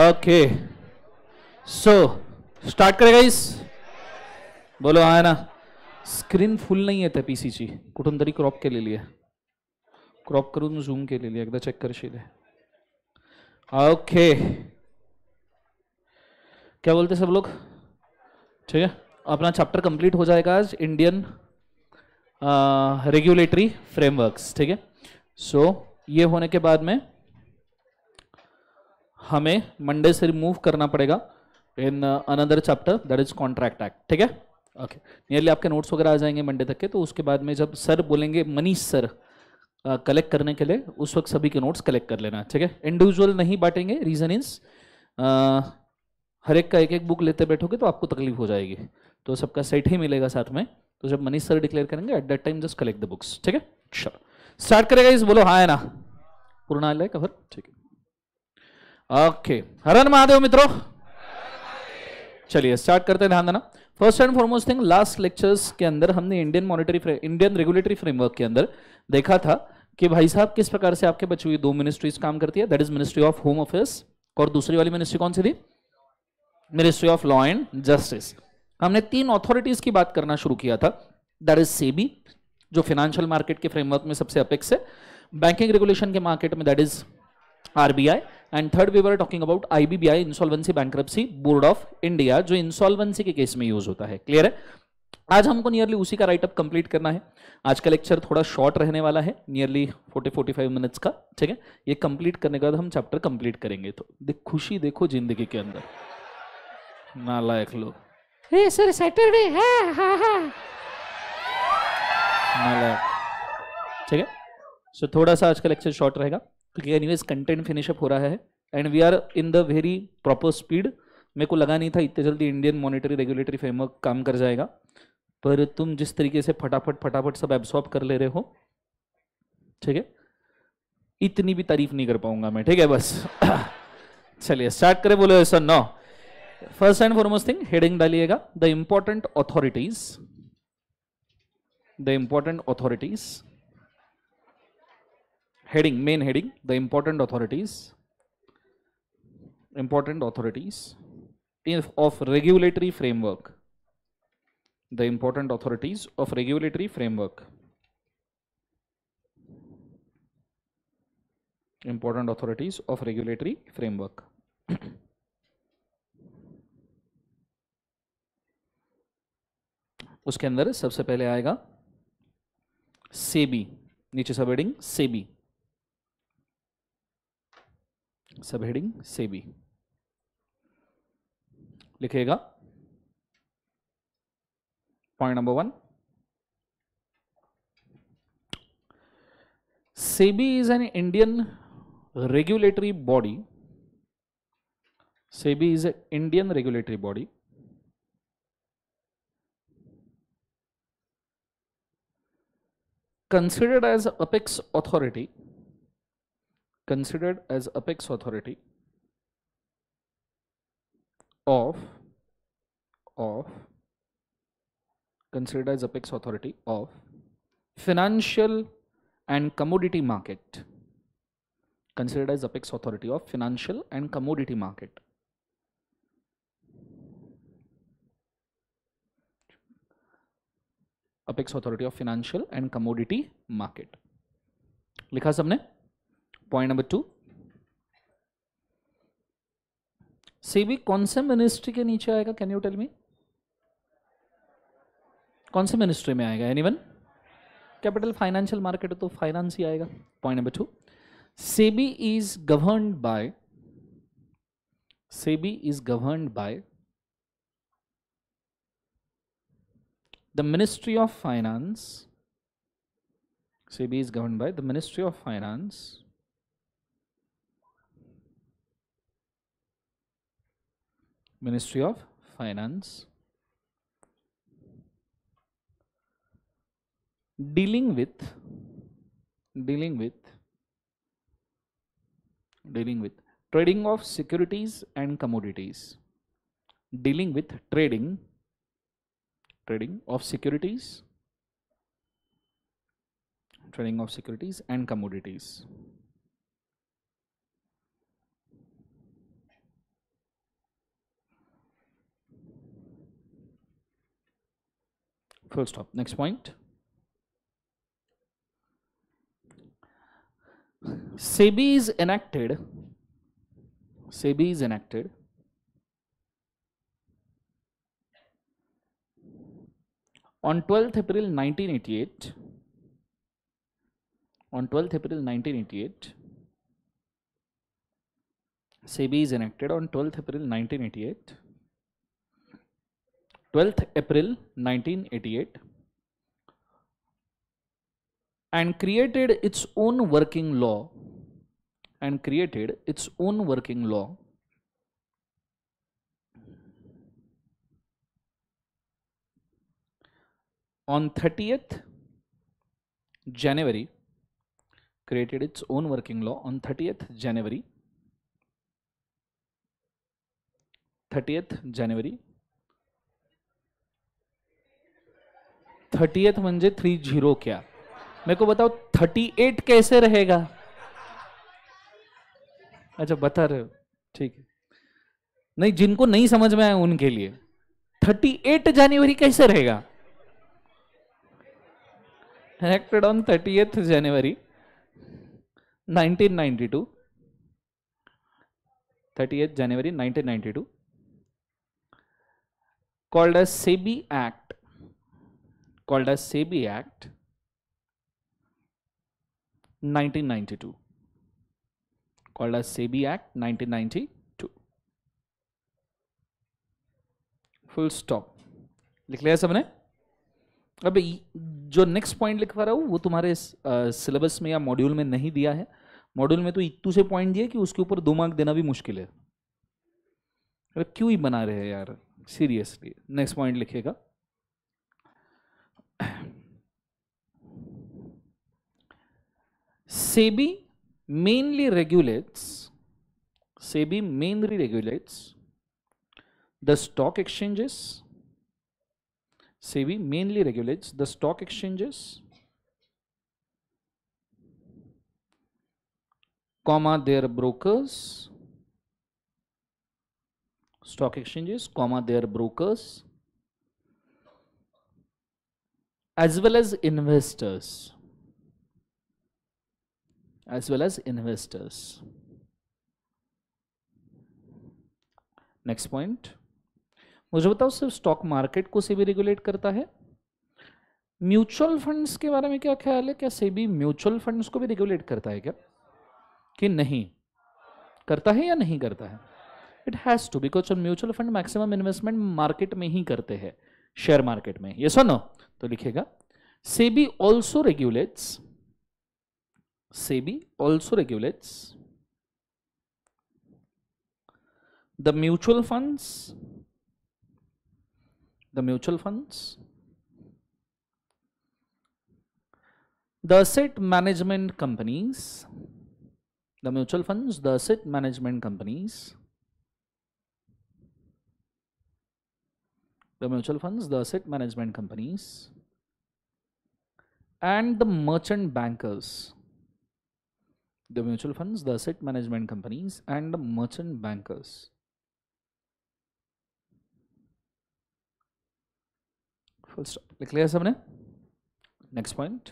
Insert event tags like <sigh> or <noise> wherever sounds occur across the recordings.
Okay so start करेगा इस बोलो हा ना स्क्रीन फुल नहीं है पीसी पी सीची तरी क्रॉप के लिए क्रॉप करून जूम के लिए एकदा चेक करशील ओके क्या बोलते सब लोग ठीक है अपना चैप्टर कंप्लीट हो जाएगा आज इंडियन रेगुलेटरी फ्रेमवर्क्स ठीक है सो ये होने के बाद में हमें मंडे से रिमूव करना पड़ेगा in another chapter that is contract act ठीक है ओके नियरली आपके नोट्स वगैरह आ जाएंगे मंडे तक के तो उसके बाद में जब सर बोलेंगे मनीष सर कलेक्ट uh, करने के लिए उस वक्त सभी के नोट्स कलेक्ट कर लेना ठीक है इंडिविजुअल नहीं बांटेंगे रीजन इज uh, हर एक का एक एक बुक लेते बैठोगे तो आपको तकलीफ हो जाएगी तो सबका सेट ही मिलेगा साथ में तो जब मनीष सर डिक्लेयर करेंगे at that time just collect the books ठीक है श्योर स्टार्ट करेगा इस बोलो हाँ ना पूर्ण कवर ठीक है ओके हरन महादेव मित्रों चलिए स्टार्ट करते हैं ध्यान देना first and foremost thing last lectures के अंदर हमने Indian monetary Indian regulatory framework के अंदर देखा था कि भाई साहब किस प्रकार से आपके बची हुई दो मिनिस्ट्रीज काम करती है that is ministry of home affairs और दूसरी वाली मिनिस्ट्री कौन सी थी ministry of law and justice हमने तीन अथॉरिटीज की बात करना शुरू किया था दैट इज सेबी जो फाइनेंशियल मार्केट के फ्रेमवर्क में सबसे अपेक्स है बैंकिंग रेगुलेशन के मार्केट में that is RBI and third we were talking about IBBI insolvency bankruptcy board of India जो इंसॉल्वेंसी के केस में यूज होता है क्लियर है आज हमको नियरली उसी का राइटअप कंप्लीट करना है आज का लेक्चर थोड़ा शॉर्ट रहने वाला है नियरली 40 45 मिनट्स का ठीक है ये कंप्लीट करने के बाद हम चैप्टर कंप्लीट करेंगे तो देख खुशी देखो जिंदगी के अंदर ना लायक लोग ए सर सैटरडे है हाँ हाँ नालायक ठीक है सो थोड़ा सा आज का लेक्चर शॉर्ट रहेगा एनी वेज कंटेंट फिनिशअप हो रहा है and we are in the very proper speed मेरे को लगा नहीं था इतने जल्दी इंडियन मॉनिटरी रेगुलेटरी फ्रेमवर्क काम कर जाएगा पर तुम जिस तरीके से फटाफट फटाफट सब एब्सॉर्ब कर ले रहे हो ठीक है इतनी भी तारीफ नहीं कर पाऊंगा मैं ठीक है बस <coughs> चलिए स्टार्ट करें बोलो sir now first and foremost thing heading डालिएगा the important authorities the important authorities heading, main heading, the important authorities, important authorities if of regulatory framework, the important authorities of regulatory framework. important authorities of regulatory framework. उसके अंदर सबसे पहले आएगा सेबी नीचे सब heading SEBI सब heading SEBI लिखेगा point number one SEBI is an Indian regulatory body SEBI is a Indian regulatory body considered as apex authority considered as apex authority of of considered as apex authority of financial and commodity market considered as apex authority of financial and commodity market apex authority of financial and commodity market लिखा सबने Point number two. SEBI कौन से ministry के नीचे आएगा can you tell me कौन से ministry में आएगा एनीवन कैपिटल फाइनेंशियल मार्केट तो फाइनेंस ही आएगा point number two SEBI is govern by SEBI is govern by the ministry of finance SEBI is govern by the ministry of finance Ministry of Finance dealing with dealing with dealing with trading of securities and commodities dealing with trading trading of securities trading of securities and commodities full stop next point SEBI is enacted SEBI is enacted on 12th April 1988 on 12th April 1988 SEBI is enacted on 12th April 1988 12th April 1988 and created its own working law and created its own working law on 30th January created its own working law on 30th January 30th January thirtieth मंजे three zero क्या मेरे को बताओ thirty eight कैसे रहेगा अच्छा बता रहे हो ठीक है नहीं जिनको नहीं समझ में आया उनके लिए थर्टी एट जनवरी कैसे रहेगा acted on thirtieth January nineteen ninety two thirtieth January nineteen ninety two called a SEBI act called as SEBI Act 1992 called as SEBI Act 1992 Full stop. लिख लिया सबने अब जो नेक्स्ट पॉइंट लिखवा रहा हूँ वो तुम्हारे सिलेबस में या मॉड्यूल में नहीं दिया है मॉड्यूल में तो इतू से पॉइंट दिए कि उसके ऊपर दो मार्क देना भी मुश्किल है अरे क्यों ही बना रहे हैं यार सीरियसली नेक्स्ट पॉइंट लिखेगा SEBI mainly regulates SEBI mainly regulates the stock exchanges SEBI mainly regulates the stock exchanges comma their brokers stock exchanges comma their brokers as well as investors. As well as investors. Next point मुझे बताओ सिर्फ stock market को SEBI regulate करता है mutual funds के बारे में क्या ख्याल है क्या सेबी म्यूचुअल फंड्स को भी रेगुलेट करता है क्या कि नहीं करता है या नहीं करता है it has to because mutual fund maximum investment market में ही करते हैं शेयर मार्केट में ये सुनो तो लिखेगा SEBI also regulates SEBI also regulates the mutual funds the mutual funds the asset management companies the mutual funds the asset management companies the mutual funds, the asset management companies, and the merchant bankers. The mutual funds, the asset management companies, and the merchant bankers. Full stop लिख लिया सबने next point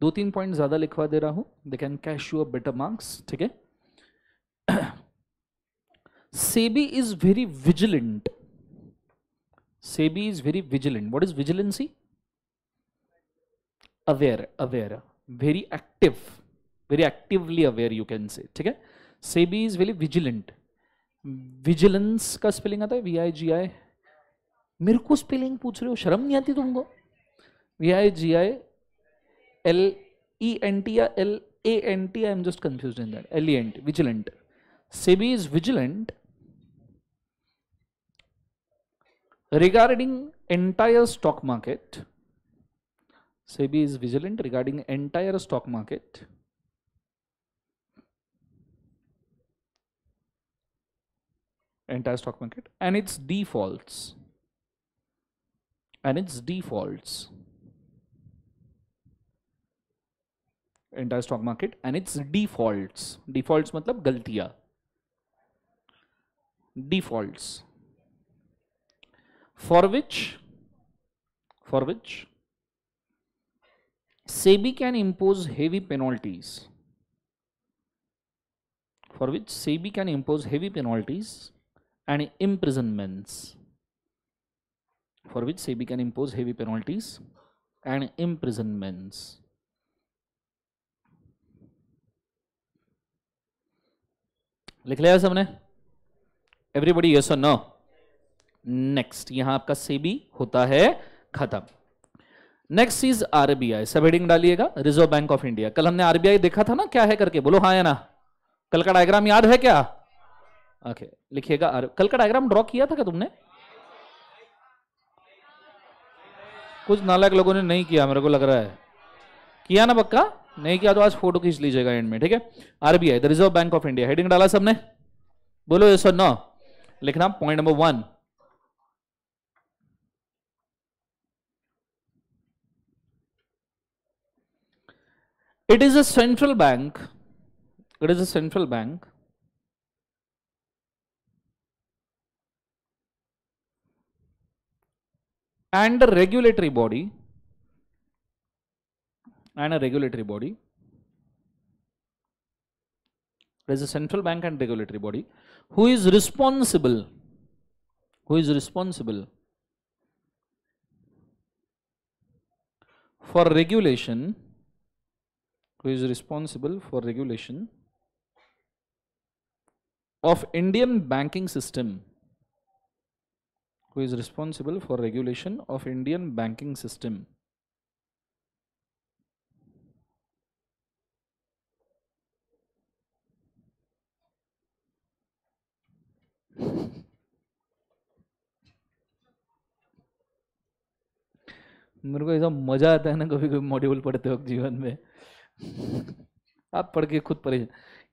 दो तीन point ज़्यादा लिखवा दे रहा हूँ they can cash you a better marks ठीक है SEBI is very vigilant SEBI is very vigilant. What is vigilancy? Aware, aware, very active, very actively aware you can say. ठीक है? SEBI is very vigilant. Vigilance का spelling आता है V-I-G-I. मेरे को spelling पूछ रहे हो शर्म नहीं आती तुमको V-I-G-I, L-E-N-T या L-A-N-T? I am just confused in that. L-E-N-T, vigilant. SEBI is vigilant. Regarding entire stock market, SEBI is vigilant regarding entire stock market. Entire stock market and its defaults. And its defaults. Entire stock market and its defaults. Defaults matlab galtiya. Defaults for which for which SEBI can impose heavy penalties for which SEBI can impose heavy penalties and imprisonments for which SEBI can impose heavy penalties and imprisonments लिख लिया सबने everybody yes और next यहां आपका सेबी होता है खत्म next is RBI सब हेडिंग डालिएगा रिजर्व बैंक ऑफ इंडिया कल हमने आरबीआई देखा था ना क्या है करके बोलो हाँ या ना कल का डायग्राम याद है क्या ओके लिखिएगा कल का डायग्राम ड्रॉ किया था क्या तुमने कुछ नालायक लोगों ने नहीं किया मेरे को लग रहा है किया ना पक्का नहीं किया तो आज फोटो खींच लीजिएगा एंड में ठीक है RBI the reserve bank of India heading डाला सबने बोलो ये सर नो लिखना point number one It is a central bank. It is a central bank. And a regulatory body. And a regulatory body. There is a central bank and regulatory body who is responsible. Who is responsible for regulation who is responsible for regulation of Indian banking system who is responsible for regulation of Indian banking system मेरे को ऐसा मज़ा आता है ना कभी कभी module पढ़ते वक्त जीवन में आप पढ़ के खुद परेशान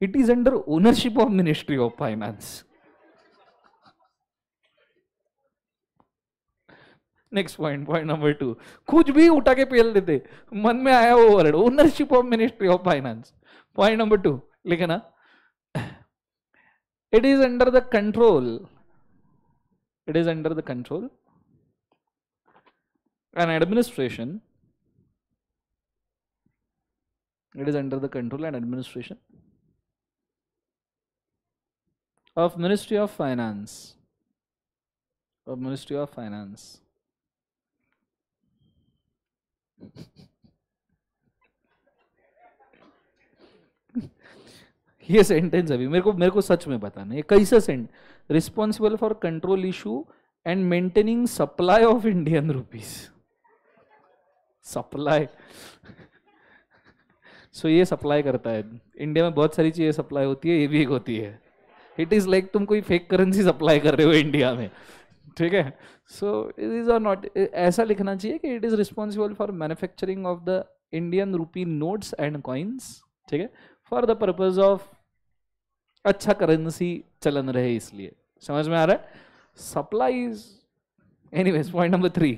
it is under ownership of ministry of finance next point point number two कुछ भी उठा के पेल देते मन में आया वो word ownership of ministry of finance point number two लिखे ना it is under the control it is under the control and administration it is under the control and administration of ministry of finance of ministry of finance ये sentence अभी मेरे को मेरे को सच में बताना ये कैसा cent responsible for control issue and maintaining supply of Indian rupees supply so ये सप्लाई करता है इंडिया में बहुत सारी चीज़ें सप्लाई होती है ये भी एक होती है इट इज़ लाइक तुम कोई फेक करेंसी सप्लाई कर रहे हो इंडिया में ठीक है so it is or not ऐसा लिखना चाहिए कि it is responsible for manufacturing of the Indian rupee notes and coins ठीक है फॉर द पर्पज ऑफ अच्छा करेंसी चलन रहे इसलिए समझ में आ रहा है supply anyways point number three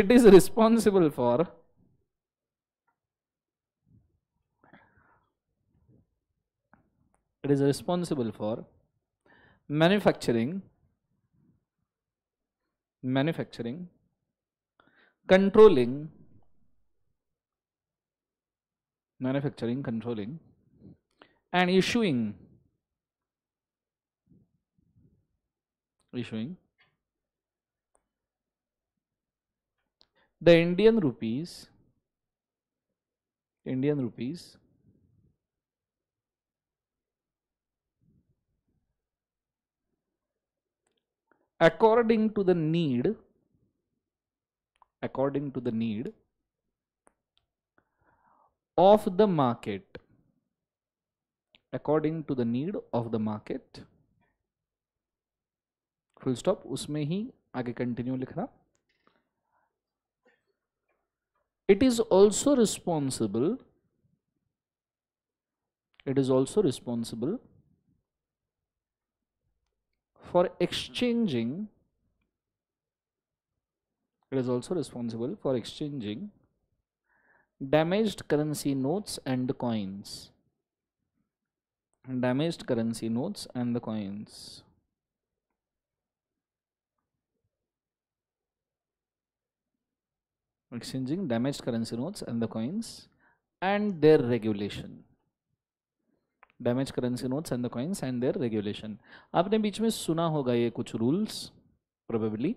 it is responsible for it is responsible for manufacturing manufacturing controlling manufacturing controlling and issuing issuing the Indian rupees, Indian rupees according to the need, according to the need of the market, according to the need of the market, full stop उसमें ही आगे continue लिखना It is also responsible, it is also responsible for exchanging, it is also responsible for exchanging damaged currency notes and coins damaged currency notes and the coins exchanging damaged currency notes and the coins and their regulation damaged currency notes and the coins and their regulation आपने बीच में सुना होगा ये कुछ rules probably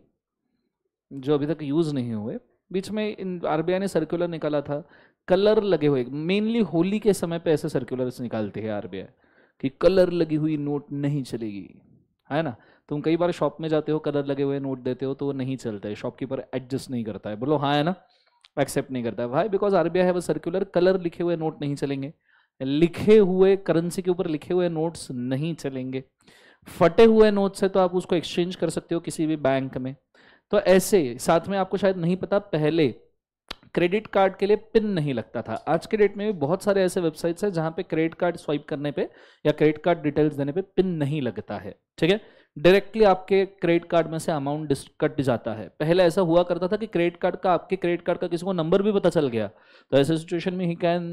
जो अभी तक use नहीं हुए बीच में इन आरबीआई ने सर्कुलर निकाला था कलर लगे हुए मेनली होली के समय पे ऐसे सर्कुलर्स निकालते हैं आरबीआई कि कलर लगी हुई नोट नहीं चलेगी है ना तुम कई बार शॉप में जाते हो कलर लगे हुए नोट देते हो तो वो नहीं चलता है शॉपकीपर एडजस्ट नहीं करता है बोलो हाँ है ना एक्सेप्ट नहीं करता है भाई बिकॉज आर बी आई है वो सर्कुलर कलर लिखे हुए नोट नहीं चलेंगे लिखे हुए करेंसी के ऊपर लिखे हुए नोट्स नहीं चलेंगे फटे हुए नोट्स है तो आप उसको एक्सचेंज कर सकते हो किसी भी बैंक में तो ऐसे साथ में आपको शायद नहीं पता पहले क्रेडिट कार्ड के लिए पिन नहीं लगता था आज के डेट में भी बहुत सारे ऐसे वेबसाइट्स हैं जहां पे क्रेडिट कार्ड स्वाइप करने पे या क्रेडिट कार्ड डिटेल्स देने पे पिन नहीं लगता है ठीक है डायरेक्टली आपके क्रेडिट कार्ड में से अमाउंट कट जाता है पहले ऐसा हुआ करता था कि क्रेडिट कार्ड का आपके क्रेडिट कार्ड का किसी को नंबर भी पता चल गया तो ऐसे सिचुएशन में ही कैन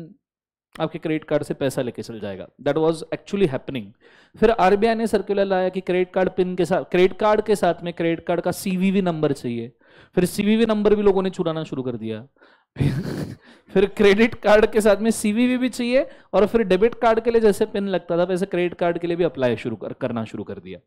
आपके क्रेडिट कार्ड से पैसा लेके चल जाएगा दैट वॉज एक्चुअली हैपनिंग फिर आरबीआई ने सर्कुलर लाया कि क्रेडिट कार्ड पिन के साथ क्रेडिट कार्ड के साथ में क्रेडिट कार्ड का सीवीवी नंबर चाहिए फिर सीवीवी नंबर भी लोगों ने चुराना शुरू कर दिया फिर क्रेडिट कार्ड के साथ में सीवीवी भी चाहिए और फिर डेबिट कार्ड के लिए जैसे पिन लगता था वैसे क्रेडिट कार्ड के लिए भी अप्लाई शुरू कर, करना शुरू कर दिया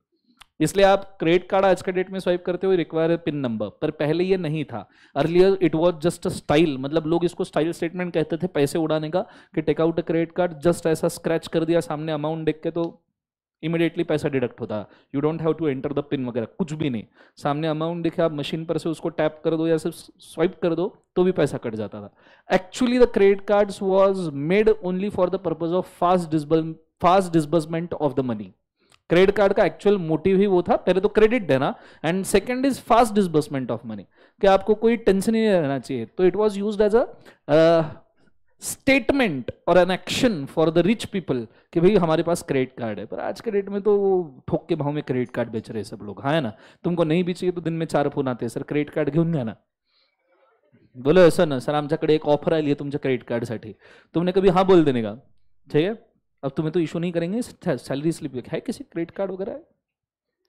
इसलिए आप क्रेडिट कार्ड आज के डेट में स्वाइप करते हो रिक्वायर पिन नंबर पर पहले ये नहीं था earlier it was just style मतलब लोग इसको स्टाइल स्टेटमेंट कहते थे पैसे उड़ाने का कि टेकआउट क्रेडिट कार्ड जस्ट ऐसा स्क्रैच कर दिया सामने अमाउंट देख के तो इमिडिएटली पैसा डिडक्ट होता you don't have to enter the pin वगैरह कुछ भी नहीं सामने अमाउंट देखे आप मशीन पर से उसको टैप कर दो या सिर्फ स्वाइप कर दो तो भी पैसा कट जाता था actually the credit cards was made only for the purpose of fast डिस्बल fast disbursement of the money credit card का एक्चुअल मोटिव ही वो था पहले तो क्रेडिट देना and second is fast disbursement of money कि आपको कोई टेंशन ही नहीं रहना चाहिए तो it was use as a statement और an action for the rich people कि भाई हमारे पास क्रेडिट कार्ड है पर आज के डेट में तो वो ठोक के भाव में क्रेडिट कार्ड बेच रहे सब लोग हाँ है ना तुमको नहीं भी चाहिए तो दिन में चार फोन आते हैं सर क्रेडिट कार्ड घेन गया ना बोलो सर ना सर आम एक ऑफर आई है तुमच्या क्रेडिट सा तुमने कभी हाँ बोल देने का ठीक है अब तुम्हें तो इशू नहीं करेंगे सैलरी स्लिप है किसी क्रेडिट कार्ड वगैरह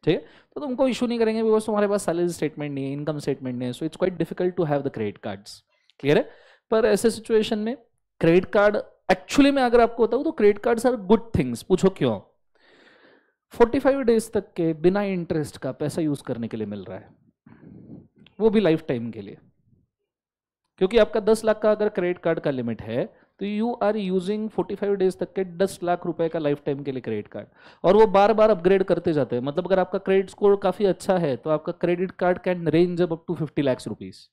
ठीक है तो तुमको इशू नहीं करेंगे बिकॉज तुम्हारे पास सैलरी स्टेटमेंट नहीं है इनकम स्टेटमेंट नहीं है so it's quite difficult to have the credit cards clear है पर ऐसे सिचुएशन में क्रेडिट कार्ड एक्चुअली में अगर आपको बताऊं तो credit card are good things पूछो क्यों 45 डेज तक के बिना इंटरेस्ट का पैसा यूज करने के लिए मिल रहा है वो भी लाइफ टाइम के लिए क्योंकि आपका 10 लाख का अगर क्रेडिट कार्ड का लिमिट है तो यू आर यूजिंग 45 डेज तक के 10 लाख रुपए का लाइफ टाइम के लिए क्रेडिट कार्ड और वो बार बार अपग्रेड करते जाते हैं मतलब अगर आपका क्रेडिट स्कोर काफी अच्छा है तो आपका credit card can range up to fifty lakhs rupees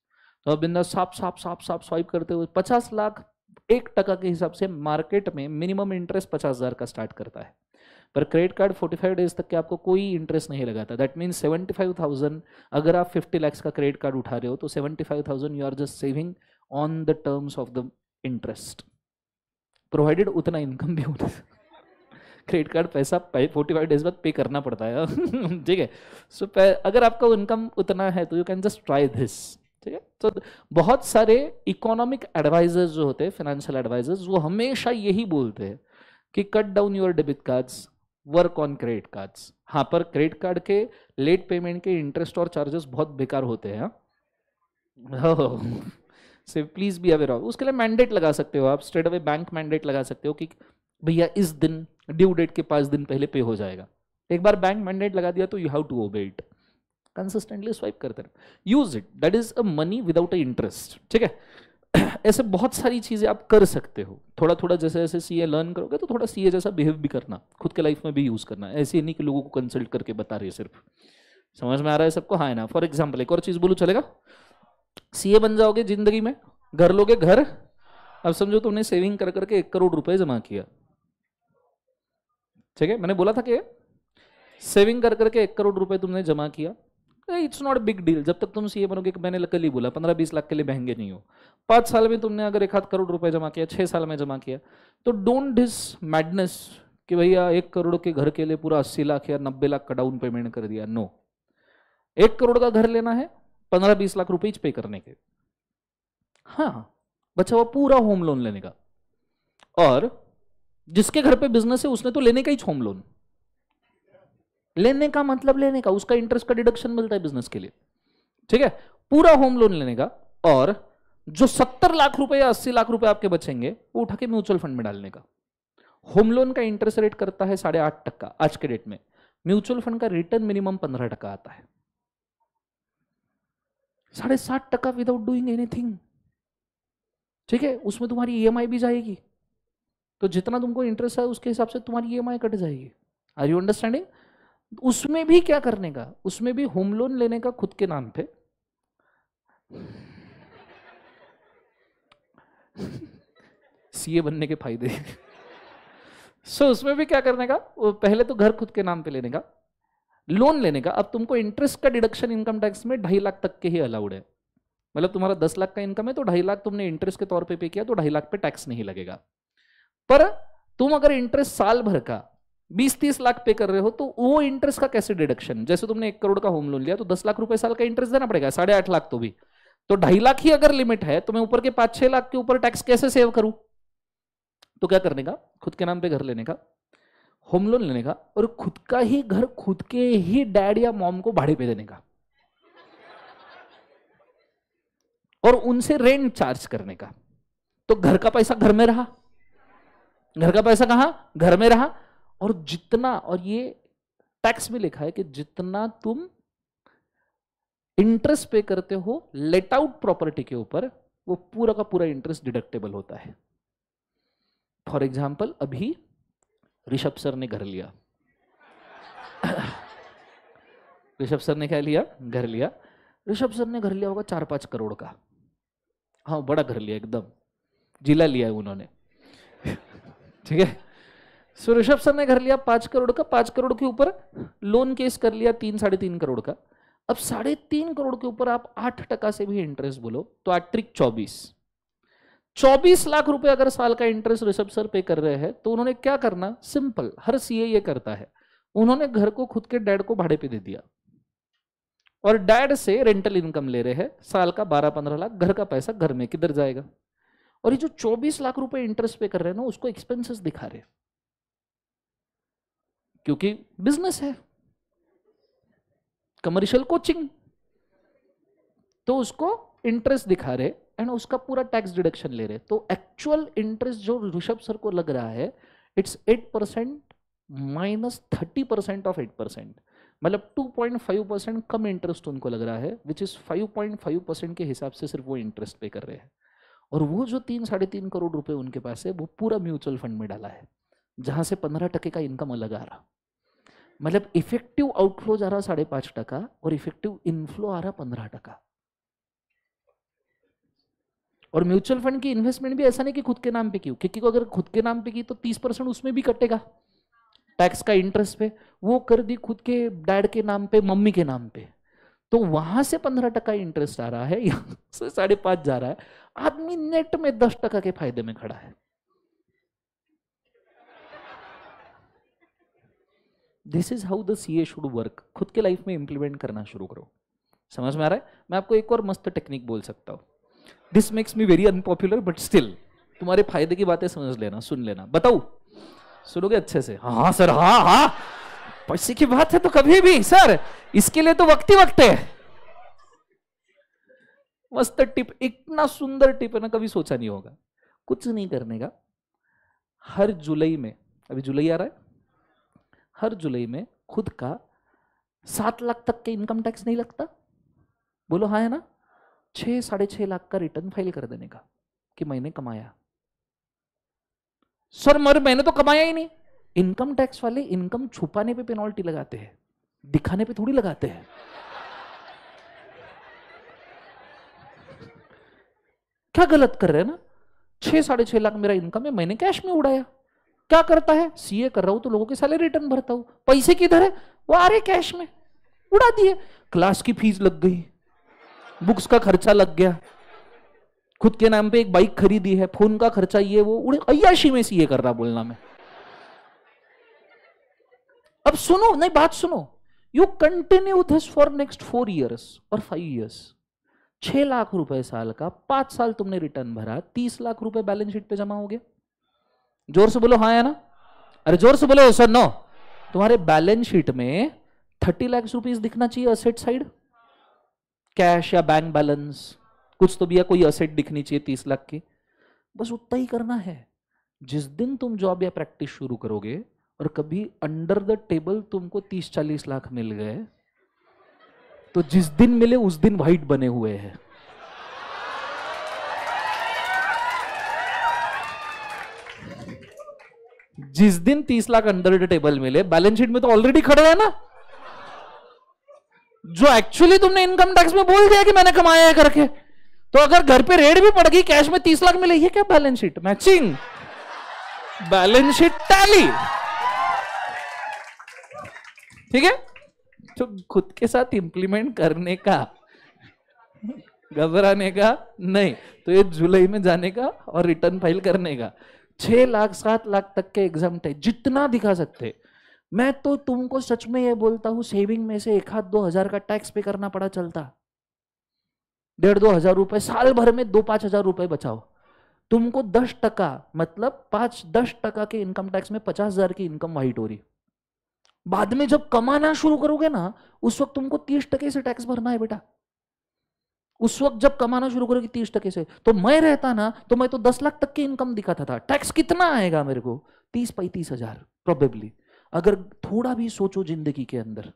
तो आप बिंदा साफ साफ साफ साफ स्वाइप करते हुए पचास लाख एक टका के हिसाब से मार्केट में मिनिमम इंटरेस्ट पचास हज़ार का स्टार्ट करता है पर क्रेडिट कार्ड 45 डेज तक के आपको कोई इंटरेस्ट नहीं लगाता दैट मीन्स 75,000 अगर आप 50 लाख का क्रेडिट कार्ड उठा रहे हो तो 75,000 you are just saving on the terms of the interest provided उतना इनकम भी होता है क्रेडिट कार्ड पैसा फोर्टी फाइव डेज बाद पे करना पड़ता है <laughs> ठीक है सो अगर आपका इनकम उतना है तो you can just try this ठीक है तो बहुत सारे इकोनॉमिक एडवाइजर्स जो होते हैं फाइनेंशियल एडवाइजर्स वो हमेशा यही बोलते हैं कि cut down your debit cards work on credit cards हाँ पर क्रेडिट कार्ड के लेट पेमेंट के इंटरेस्ट और चार्जेस बहुत बेकार होते हैं हाँ। से प्लीज भी अवेयर ऑफ उसके लिए मैंडेट लगा सकते हो आप स्ट्रेट अवे बैंक मैंडेट लगा सकते हो कि भैया इस दिन ड्यू डेट के पाँच दिन पहले पे हो जाएगा एक बार बैंक मैंडेट लगा दिया तो you have to obey it consistently swipe करते रहे use it that is a money without a interest ठीक है <clears throat> ऐसे बहुत सारी चीज़ें आप कर सकते हो थोड़ा थोड़ा जैसे जैसे सीए लर्न करोगे तो थोड़ा सीए जैसा बिहेव भी करना खुद के लाइफ में भी यूज़ करना ऐसे नहीं कि लोगों को कंसल्ट करके बता रहे सिर्फ समझ में आ रहा है सबको हाँ ना फॉर एग्जाम्पल एक और चीज़ बोलू चलेगा सीए बन जाओगे जिंदगी में घर लोगे घर अब समझो तुमने सेविंग कर करके एक करोड़ रुपए जमा किया ठीक है मैंने बोला था कि सेविंग कर करके एक करोड़ रुपए तुमने जमा किया इट्स नॉट बिग डील जब तक तुम सीए बनोगे मैंने कल ही बोला पंद्रह बीस लाख के लिए महंगे नहीं हो पांच साल में तुमने अगर एक हाथ करोड़ रुपए जमा किया छह साल में जमा किया तो डोंट डिस मैडनेस कि भैया एक करोड़ के घर के लिए पूरा अस्सी लाख या नब्बे लाख का डाउन पेमेंट कर दिया नो एक करोड़ का घर लेना है पंद्रह बीस लाख रुपए पे करने के हाँ बच्चा वो पूरा होम लोन लेने का और जिसके घर पे बिजनेस है उसने तो लेने का ही होम लोन लेने का मतलब लेने का उसका इंटरेस्ट का डिडक्शन मिलता है बिजनेस के लिए ठीक है पूरा होम लोन लेने का और जो सत्तर लाख रुपए या अस्सी लाख रुपए आपके बचेंगे वो उठा के म्यूचुअल फंड में डालने का होम लोन का इंटरेस्ट रेट करता है साढ़े आठ टक्का आज के डेट में म्यूचुअल फंड का रिटर्न मिनिमम पंद्रह टका आता है साढ़े सात टका विदाउट डूइंग एनीथिंग ठीक है उसमें तुम्हारी ई e भी जाएगी तो जितना तुमको इंटरेस्ट है उसके हिसाब से तुम्हारी ई e कट जाएगी आर यू अंडरस्टैंडिंग उसमें भी क्या करने का उसमें भी होम लोन लेने का खुद के नाम पे सीए बनने के फायदे सो so, उसमें भी क्या करने का पहले तो घर खुद के नाम पे लेने का लोन लेने का अब तुमको इंटरेस्ट का डिडक्शन इनकम टैक्स में ढाई लाख तक के ही अलाउड है मतलब तुम्हारा दस लाख का इनकम है तो ढाई लाख तुमने इंटरेस्ट के तौर पे पे किया तो ढाई लाख पे टैक्स नहीं लगेगा पर तुम अगर इंटरेस्ट साल भर का बीस तीस लाख पे कर रहे हो तो वो इंटरेस्ट का कैसे डिडक्शन जैसे तुमने एक करोड़ का होम लोन लिया तो दस लाख रुपए साल का इंटरेस्ट देना पड़ेगा साढ़े आठ लाख तो भी तो ढाई लाख ही अगर लिमिट है तो मैं ऊपर के पांच छह लाख के ऊपर टैक्स कैसे सेव करूं तो क्या करने का खुद के नाम पे घर लेने का होम लोन लेने का और खुद का ही घर खुद के ही डैड या मॉम को भाड़े पे देने का और उनसे रेंट चार्ज करने का तो घर का पैसा घर में रहा घर का पैसा कहा घर में रहा और जितना और ये टैक्स में लिखा है कि जितना तुम इंटरेस्ट पे करते हो लेट आउट प्रॉपर्टी के ऊपर वो पूरा का पूरा इंटरेस्ट डिडक्टेबल होता है फॉर एग्जाम्पल अभी ऋषभ सर ने घर लिया <coughs> ऋषभ सर ने क्या लिया घर लिया ऋषभ सर ने घर लिया होगा चार पांच करोड़ का हाँ बड़ा घर लिया एकदम जिला लिया है उन्होंने <laughs> ठीक है सो ऋषभ सर ने घर लिया पांच करोड़ का पांच करोड़ के ऊपर लोन केस कर लिया तीन साढ़े तीन करोड़ का अब साढ़े तीन करोड़ के ऊपर आप आठ टका से भी इंटरेस्ट बोलो तो आठ ट्रिक चौबीस चौबीस लाख रुपए अगर साल का इंटरेस्ट ऋषभ सर पे कर रहे हैं तो उन्होंने क्या करना सिंपल हर सीए ये करता है उन्होंने घर को खुद के डैड को भाड़े पे दे दिया और डैड से रेंटल इनकम ले रहे हैं साल का बारह पंद्रह लाख घर का पैसा घर में किधर जाएगा और ये जो चौबीस लाख रुपए इंटरेस्ट पे कर रहे हैं ना उसको एक्सपेंसेस दिखा रहे हैं क्योंकि बिजनेस है कमर्शियल कोचिंग तो उसको इंटरेस्ट दिखा रहे एंड उसका पूरा टैक्स डिडक्शन ले रहे तो एक्चुअल इंटरेस्ट जो ऋषभ सर को लग रहा है it's eight percent minus thirty percent of eight percent मतलब 2.5 परसेंट कम इंटरेस्ट उनको लग रहा है विच इज़ 5.5 परसेंट के हिसाब से सिर्फ वो इंटरेस्ट पे कर रहे हैं और वो जो तीन साढ़े तीन करोड़ रुपए उनके पास है वो पूरा म्यूचुअल फंड में डाला है जहां से पंद्रह टके का इनकम अलग आ रहा है मतलब इफेक्टिव आउटफ्लो जा रहा साढ़े पांच टका और इफेक्टिव इनफ्लो आ रहा पंद्रह टका और म्यूचुअल फंड की इन्वेस्टमेंट भी ऐसा नहीं कि खुद के नाम पे की क्योंकि अगर खुद के नाम पे की तो तीस परसेंट उसमें भी कटेगा टैक्स का इंटरेस्ट पे वो कर दी खुद के डैड के नाम पे मम्मी के नाम पे तो वहां से पंद्रह टका इंटरेस्ट आ रहा है से साढ़े पांच जा रहा है आदमी नेट में दस टका के फायदे में खड़ा है this is how the C A should work खुद के लाइफ में इंप्लीमेंट करना शुरू करो समझ में आ रहा है मैं आपको एक और मस्त टेक्निक बोल सकता हूँ this makes me very unpopular but still तुम्हारे फायदे की बातें समझ लेना सुन लेना बताओ सुनोगे अच्छे से हाँ सर हाँ हाँ पैसे की बात है तो कभी भी सर इसके लिए तो वक्त ही वक्त है मस्त टिप इतना सुंदर टिप है ना कभी सोचा नहीं होगा कुछ नहीं करने का हर जुलाई में अभी जुलाई आ रहा है हर जुलाई में खुद का सात लाख तक के इनकम टैक्स नहीं लगता बोलो हाँ है ना छः साढ़े छः लाख का रिटर्न फाइल कर देने का कि मैंने कमाया सर मर मैंने तो कमाया ही नहीं इनकम टैक्स वाले इनकम छुपाने पे पेनल्टी लगाते हैं दिखाने पे थोड़ी लगाते हैं क्या गलत कर रहे हैं ना छह साढ़े छह लाख मेरा इनकम है मैंने कैश में उड़ाया क्या करता है सीए कर रहा हूं तो लोगों के सैलरी रिटर्न भरता हूं पैसे किधर है वो आ रहे कैश में उड़ा दिए क्लास की फीस लग गई बुक्स का खर्चा लग गया खुद के नाम पे एक बाइक खरीदी है फोन का खर्चा ये वो उड़े अयाशी में सीए कर रहा बोलना में अब सुनो नहीं बात सुनो you continue this for next four years और फाइव ईयर्स छह लाख रुपए साल का पांच साल तुमने रिटर्न भरा तीस लाख रुपए बैलेंस शीट पे जमा हो गया जोर से बोलो हाँ या ना अरे जोर से बोलो सर नो तुम्हारे बैलेंस शीट में थर्टी लैक्स रुपीज दिखना चाहिए असेट साइड कैश या बैंक बैलेंस कुछ तो भी या कोई असेट दिखनी चाहिए तीस लाख की बस उतना ही करना है जिस दिन तुम जॉब या प्रैक्टिस शुरू करोगे और कभी अंडर द टेबल तुमको तीस चालीस लाख मिल गए तो जिस दिन मिले उस दिन व्हाइट बने हुए हैं जिस दिन तीस लाख अंडर द टेबल मिले बैलेंस शीट में तो ऑलरेडी खड़े है ना जो एक्चुअली तुमने इनकम टैक्स में बोल दिया कि मैंने कमाया है करके तो अगर घर पे रेड भी पड़ गई कैश में तीस लाख मिले ये क्या balance sheet matching balance sheet tally ठीक है तो खुद के साथ इंप्लीमेंट करने का घबराने का नहीं तो ये जुलाई में जाने का और रिटर्न फाइल करने का छह लाख सात लाख तक के एग्जाम थे जितना दिखा सकते मैं तो तुमको सच में ये बोलता हूं सेविंग में से एक हाथ दो हजार का टैक्स पे करना पड़ा चलता डेढ़ दो हजार रुपए साल भर में दो पांच हजार रुपए बचाओ तुमको दस टका मतलब पांच दस टका के इनकम टैक्स में पचास हजार की इनकम वाइट हो रही बाद में जब कमाना शुरू करोगे ना उस वक्त तुमको तीस टके से टैक्स भरना है बेटा उस वक्त जब कमाना शुरू करोगे तीस टके से तो मैं रहता ना तो मैं तो दस लाख तक की इनकम दिखाता था टैक्स कितना आएगा मेरे को तीस पैंतीस हजार प्रोबेबली अगर थोड़ा भी सोचो जिंदगी के अंदर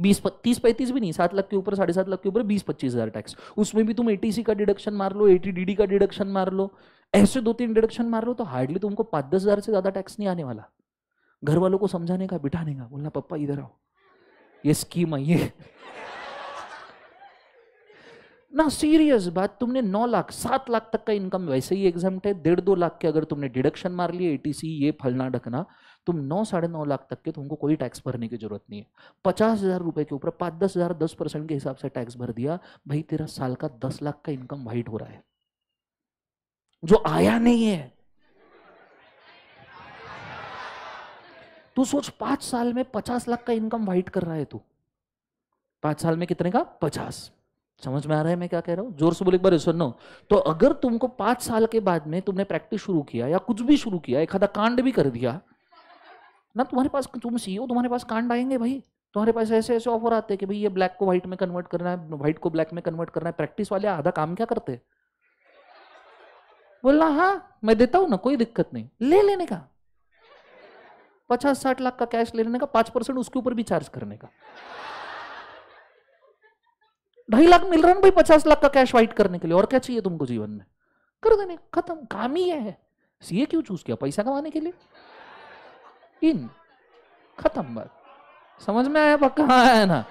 बीस तीस पैंतीस भी नहीं सात लाख के ऊपर साढ़े सात लाख के ऊपर बीस पच्चीस हजार टैक्स उसमें भी तुम एटीसी का डिडक्शन मार लो एटीडीडी का डिडक्शन मार लो ऐसे दो तीन डिडक्शन मार लो तो हार्डली तुमको पाँच दस हजार से ज्यादा टैक्स नहीं आने वाला घर वालों को समझाने का बिठाने का बोलना पप्पा इधर आओ ये स्कीम आई है इतना सीरियस बात तुमने नौ लाख सात लाख तक का इनकम वैसे ही एग्जाम है डेढ़ दो लाख के अगर तुमने डिडक्शन मार लिया एटीसी ये फलना ढकना तुम नौ साढ़े नौ लाख तक के तुमको कोई टैक्स भरने की जरूरत नहीं है पचास हज़ार रुपए के ऊपर पाँच दस हज़ार दस परसेंट के हिसाब से टैक्स भर दिया भाई तेरा साल का दस लाख का इनकम वाइट हो रहा है जो आया नहीं है तू सोच पांच साल में पचास लाख का इनकम वाइट कर रहा है तू पांच साल में कितने का पचास समझ में आ रहा है मैं क्या कह रहा हूँ जोर से बोले एक बार सुनो तो अगर तुमको पांच साल के बाद में तुमने प्रैक्टिस शुरू किया या कुछ भी शुरू किया एक आधा कांड भी कर दिया ना तुम्हारे पास तुम सी हो e तुम्हारे पास कांड आएंगे भाई तुम्हारे पास ऐसे ऐसे ऑफर आते हैं कि भाई ये ब्लैक को व्हाइट में कन्वर्ट करना है व्हाइट को ब्लैक में कन्वर्ट करना है प्रैक्टिस वाले आधा काम क्या करते बोलना हाँ मैं देता हूँ ना कोई दिक्कत नहीं ले लेने का पचास साठ लाख का कैश लेने का पांच परसेंट उसके ऊपर भी चार्ज करने का ढाई लाख मिल रहा है भाई पचास लाख का कैश वाइट करने के लिए और क्या चाहिए तुमको जीवन में कर देने खत्म काम ही है सीए क्यों चूज किया पैसा कमाने के लिए इन खत्म बात समझ में आया पक्का हाँ, है ना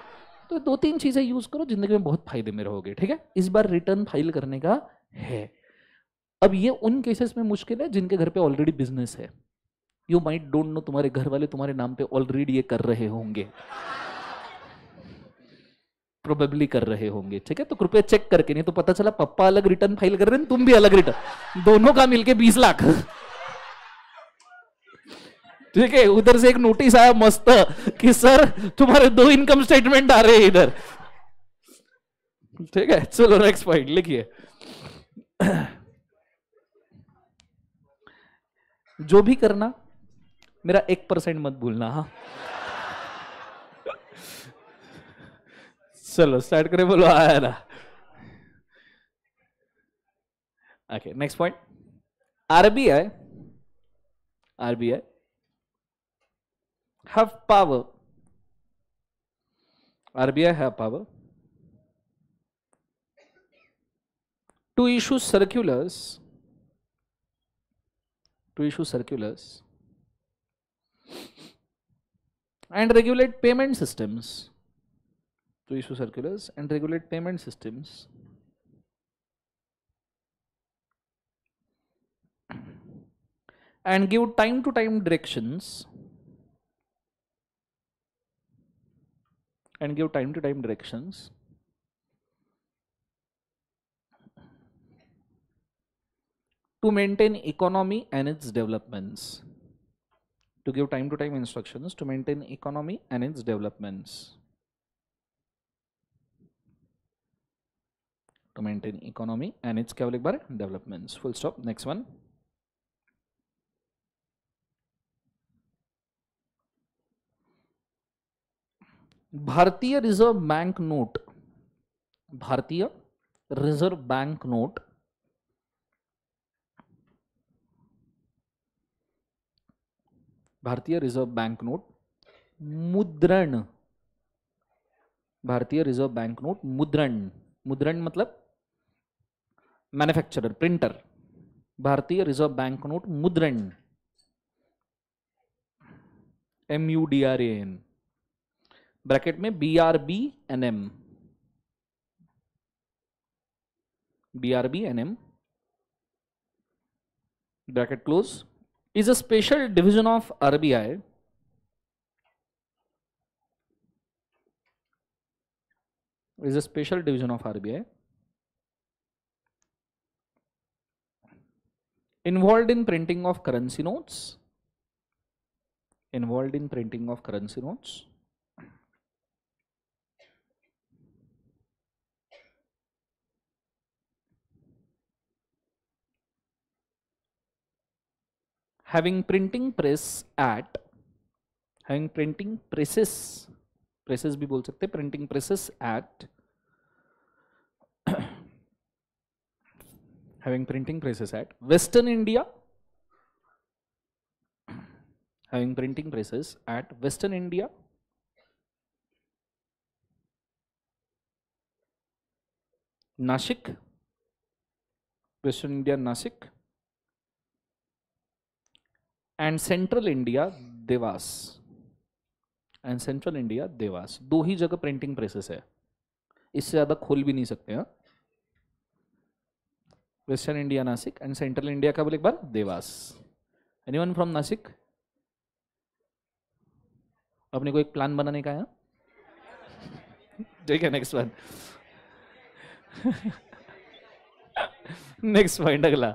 तो दो तीन चीजें यूज करो जिंदगी में बहुत फायदे में रहोगे ठीक है इस बार रिटर्न फाइल करने का है अब ये उन केसेस में मुश्किल है जिनके घर पे ऑलरेडी बिजनेस है यू माइट डोंट नो तुम्हारे घर वाले तुम्हारे नाम पे ऑलरेडी ये कर रहे होंगे प्रोबेबली कर रहे होंगे ठीक है तो कृपया चेक करके नहीं तो पता चला पप्पा अलग रिटर्न फाइल कर रहे हैं तुम भी अलग रिटर्न दोनों का मिलके बीस लाख ठीक है उधर से एक नोटिस आया मस्त कि सर तुम्हारे दो इनकम स्टेटमेंट आ रहे हैं इधर ठीक है चलो नेक्स्ट पॉइंट लिखिए जो भी करना मेरा एक परसेंट मत भूलना हाँ चलो स्टार्ट करें बोलो आरा okay next point RBI RBI have power RBI have power to issue circulars to issue circulars and regulate payment systems to issue circulars and regulate payment systems. and give time to time directions and give time to time directions to maintain economy and its developments to give time to time instructions to maintain economy and its developments to maintain economy and its Kavalik bar developments. Full stop. Next one. Bharatiya reserve bank note Bharatiya reserve bank note Bharatiya reserve bank note Mudran Bharatiya reserve bank note Mudran मुद्रण मतलब manufacturer printer Bharatiya reserve bank note Mudran M U D R A N bracket में B R B N M B R B N M bracket close is a special division of RBI is a special division of RBI involved in printing of currency notes involved in printing of currency notes having printing press at having printing presses presses भी बोल सकते printing presses at having printing presses at Western India, having printing presses at Western India, Nashik, Western India, Nashik, and Central India, Devas. And central India Dewas दो ही जगह printing presses है इससे ज़्यादा खोल भी नहीं सकते हैं western India Nashik and central India का बोले एक बार Dewas any one from Nashik अपने को एक प्लान बनाने का है <laughs> ठीक है नेक्स्ट वन नेक्स्ट पॉइंट अगला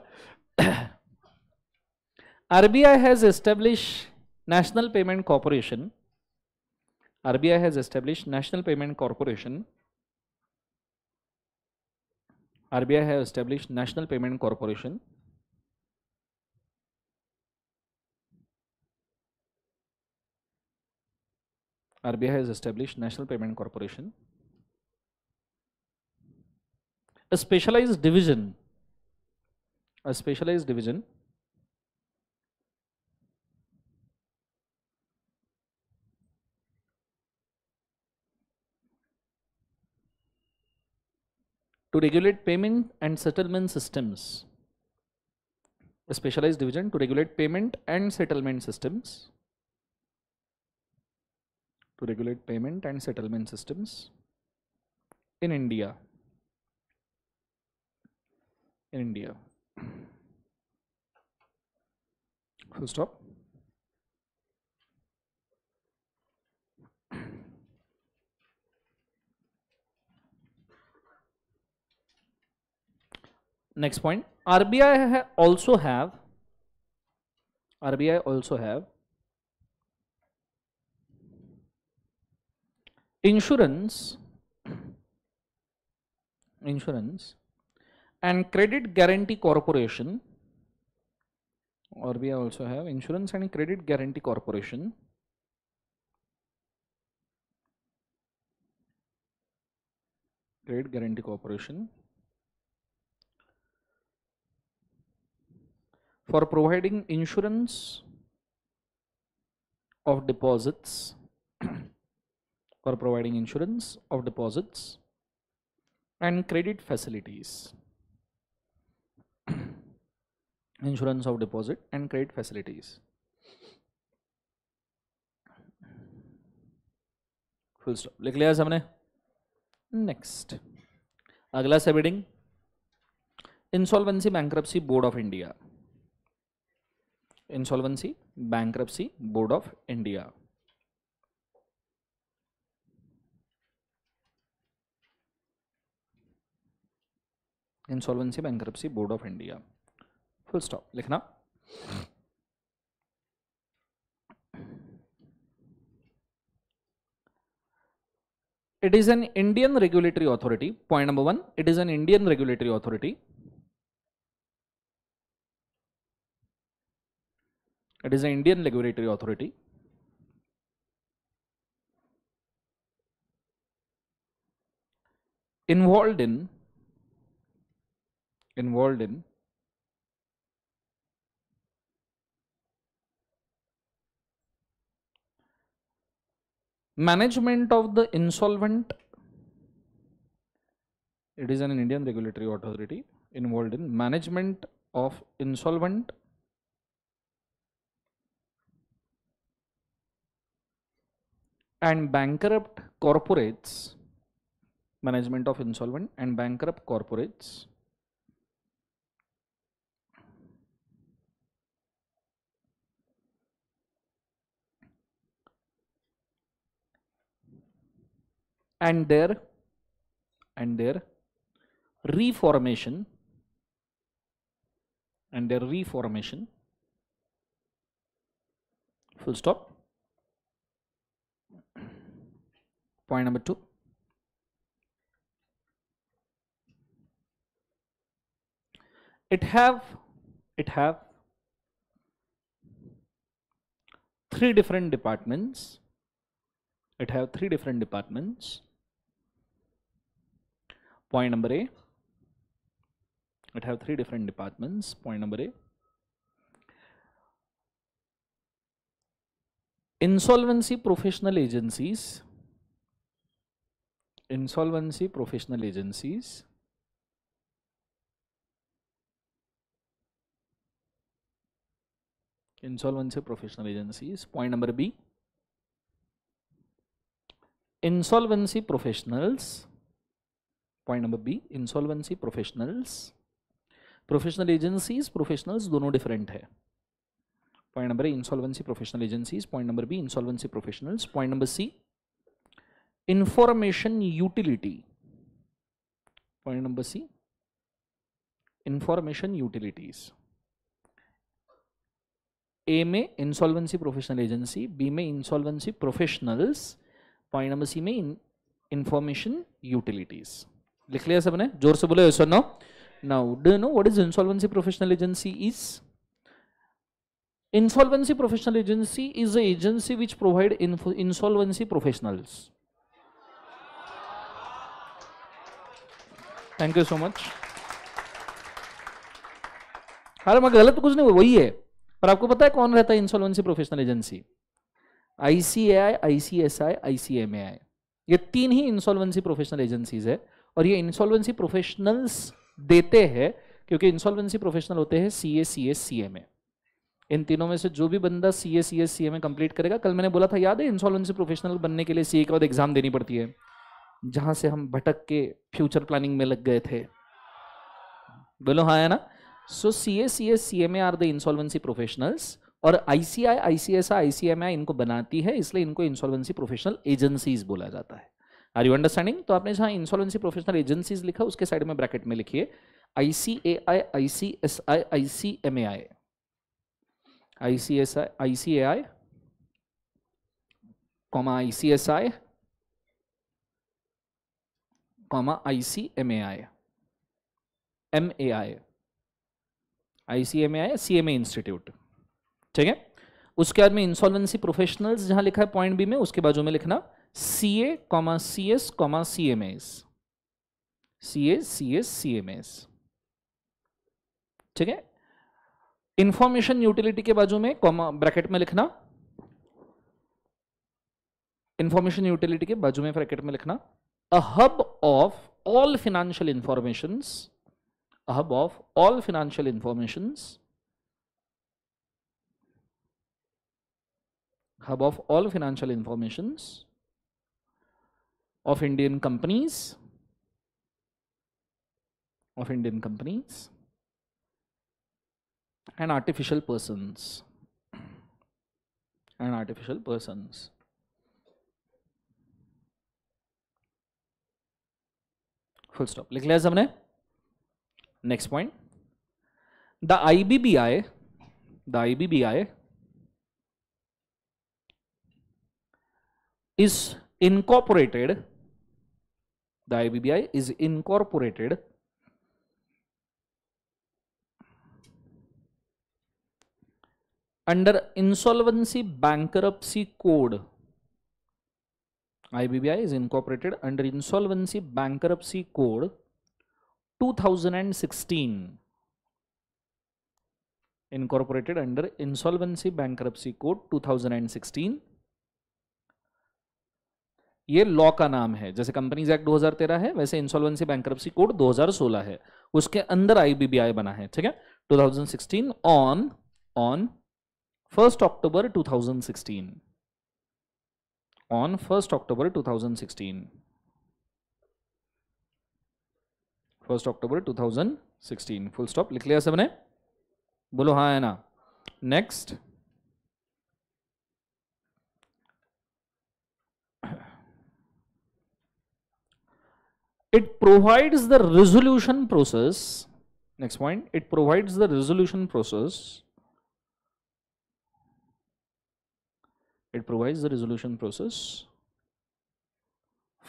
RBI has establish national payment corporation RBI has establish national payment corporation RBI has established National Payment Corporation RBI has established National Payment Corporation a specialized division a specialized division to regulate payment and settlement systems. A specialized division to regulate payment and settlement systems. To regulate payment and settlement systems in India. In India. Full stop. next point RBI ha also have RBI also have insurance insurance and credit guarantee corporation RBI also have insurance and credit guarantee corporation credit guarantee corporation for providing insurance of deposits <clears throat> for providing insurance of deposits and credit facilities <clears throat> insurance of deposit and credit facilities full stop लिख लिया हमने next अगला से बिडिंग insolvency bankruptcy board of insolvency bankruptcy board of india insolvency bankruptcy board of India full stop लिखना it is an indian regulatory authority point number 1 it is an indian regulatory authority It is an Indian regulatory authority. Involved in, involved in management of the insolvent it is an indian regulatory authority involved in management of insolvent and bankrupt corporates, management of insolvent and bankrupt corporates. and their and their reformation and their reformation full stop point number two it have it have three different departments it have three different departments point number a it have three different departments point number a insolvency professional agencies insolvency professional agencies insolvency professional agencies point number b insolvency professionals point number b insolvency professionals professional agencies professionals दोनों different है point number a insolvency professional agencies point number b insolvency professionals point number c information utility point number C information utilities A में insolvency professional agency B में insolvency professionals point number C में information utilities लिख लिया सबने जोर से बोले sir no now do know what is insolvency professional agency is insolvency professional agency is a agency which provide insolvency professionals thank you so much अरे मैं गलत तो कुछ नहीं वही है पर आपको पता है कौन रहता है insolvency professional agency ICAI ICSI ICMAI ये तीन ही इंसॉल्वेंसी प्रोफेशनल एजेंसीज है और ये इंसॉल्वेंसी प्रोफेशनल्स देते हैं क्योंकि इंसॉल्वेंसी प्रोफेशनल होते हैं सी A C S C M ए इन तीनों में से जो भी बंदा C A C S C M A complete करेगा कल मैंने बोला था याद है इंसॉल्वेंसी प्रोफेशनल बनने के लिए सी ए के बाद एग्जाम देनी पड़ती है जहां से हम भटक के फ्यूचर प्लानिंग में लग गए थे बोलो हाँ है ना so C A C S C M A are the insolvency professionals और आईसीआई आईसीएसआई आईसीएमआई इनको बनाती है इसलिए इनको इंसॉल्वेंसी प्रोफेशनल एजेंसीज बोला जाता है आर यू अंडरस्टैंडिंग तो आपने जहां इंसॉल्वेंसी प्रोफेशनल एजेंसीज लिखा उसके साइड में ब्रैकेट में लिखिए ICAI ICSI ICMAI ICSI ICAI comma ICSI comma I C M A I M A I I C M A I C M A institute ठीक है उसके बाद में इंसॉल्वेंसी प्रोफेशनल्स जहां लिखा है पॉइंट बी में उसके बाजू में लिखना C A comma C S comma C M S C A C S C M S ठीक है इंफॉर्मेशन यूटिलिटी के बाजू में कॉमा ब्रैकेट में लिखना इंफॉर्मेशन यूटिलिटी के बाजू में ब्रैकेट में लिखना a hub of all financial informations, a hub of all financial informations, hub of all financial informations of Indian companies, of Indian companies and artificial persons and artificial persons. Full stop लिख लिया सबने next point the IBBI the IBBI is incorporated the IBBI is incorporated under insolvency bankruptcy code IBBI is incorporated under Insolvency Bankruptcy Code 2016 incorporated under Insolvency Bankruptcy Code 2016 ये law का नाम है जैसे companies act 2013 है वैसे insolvency bankruptcy code 2016 है उसके अंदर आईबीबीआई बना है ठीक है 2016 on on first October 2016 on 1st October 2016. 1st October 2016 full stop लिख लिया सबने बोलो हाँ है ना it provides the resolution process next point it provides the resolution process it provides the resolution process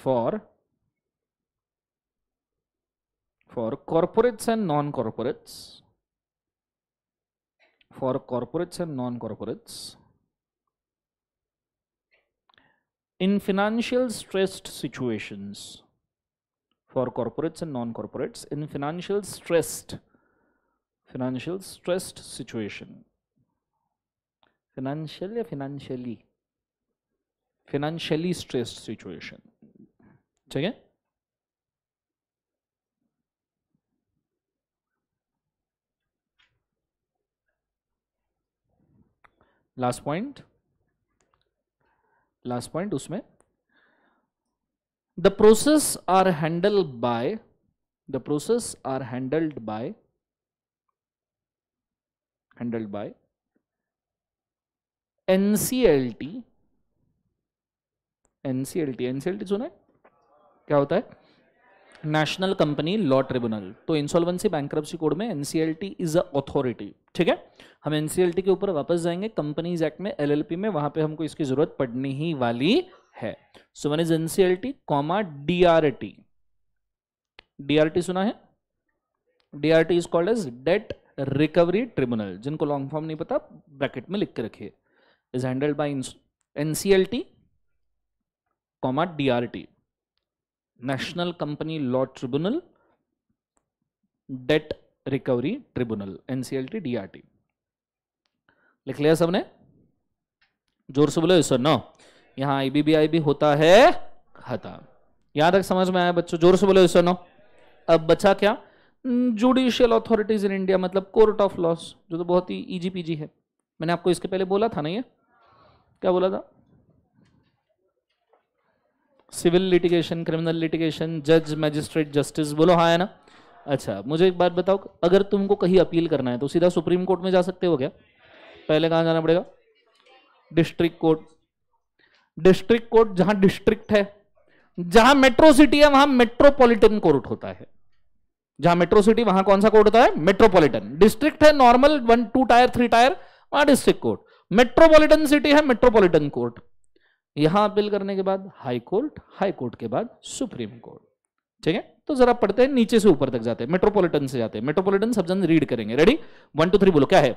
for for corporates and non-corporates for corporates and non-corporates in financial stressed situations for corporates and non-corporates in financial stressed financial stressed situation financially financially financially stress situation ठीक है last point last point उसमें the process are handle by the process are handled by handled by NCLT NCLT NCLT सुना है क्या होता है national company law tribunal तो insolvency bank code में एनसीएलटी इज अ अथॉरिटी ठीक है हम एनसीएलटी के ऊपर वापस जाएंगे कंपनीज एक्ट में एलएलपी में वहां पे हमको इसकी जरूरत पड़नी ही वाली है so one is NCLT comma DRT DRT सुना है DRT is called as debt recovery tribunal जिनको लॉन्ग फॉर्म नहीं पता ब्रैकेट में लिख के रखिए is handled by NCLT comma DRT national company law tribunal debt recovery tribunal NCLT DRT लिख लिया सबने जोर से बोलो ईश्वर नो यहां आईबीबीआई भी होता है खाता याद रख समझ में आया बच्चों जोर से बोलो ईश्वर नो अब बचा क्या जुडिशियल अथॉरिटीज इन इंडिया मतलब कोर्ट ऑफ लॉस जो तो बहुत ही ईजी पीजी है मैंने आपको इसके पहले बोला था ना ये क्या बोला था सिविल लिटिगेशन क्रिमिनल लिटिगेशन जज मैजिस्ट्रेट जस्टिस बोलो हाँ है ना अच्छा मुझे एक बात बताओ अगर तुमको कहीं अपील करना है तो सीधा सुप्रीम कोर्ट में जा सकते हो क्या पहले कहाँ जाना पड़ेगा डिस्ट्रिक्ट कोर्ट डिस्ट्रिक्ट कोर्ट जहां डिस्ट्रिक्ट है जहां मेट्रो सिटी है वहां मेट्रोपॉलिटन कोर्ट होता है जहां मेट्रो सिटी वहां कौन सा कोर्ट होता है मेट्रोपॉलिटन डिस्ट्रिक्ट है normal one two tier three tier वहां डिस्ट्रिक्ट कोर्ट मेट्रोपॉलिटन सिटी है मेट्रोपॉलिटन कोर्ट यहां अपील करने के बाद हाई कोर्ट हाई कोर्ट के बाद सुप्रीम कोर्ट ठीक है तो जरा पढ़ते हैं नीचे से ऊपर तक जाते हैं मेट्रोपॉलिटन से जाते हैं मेट्रोपॉलिटन सब जन रीड करेंगे रेडी वन टू थ्री बोलो क्या है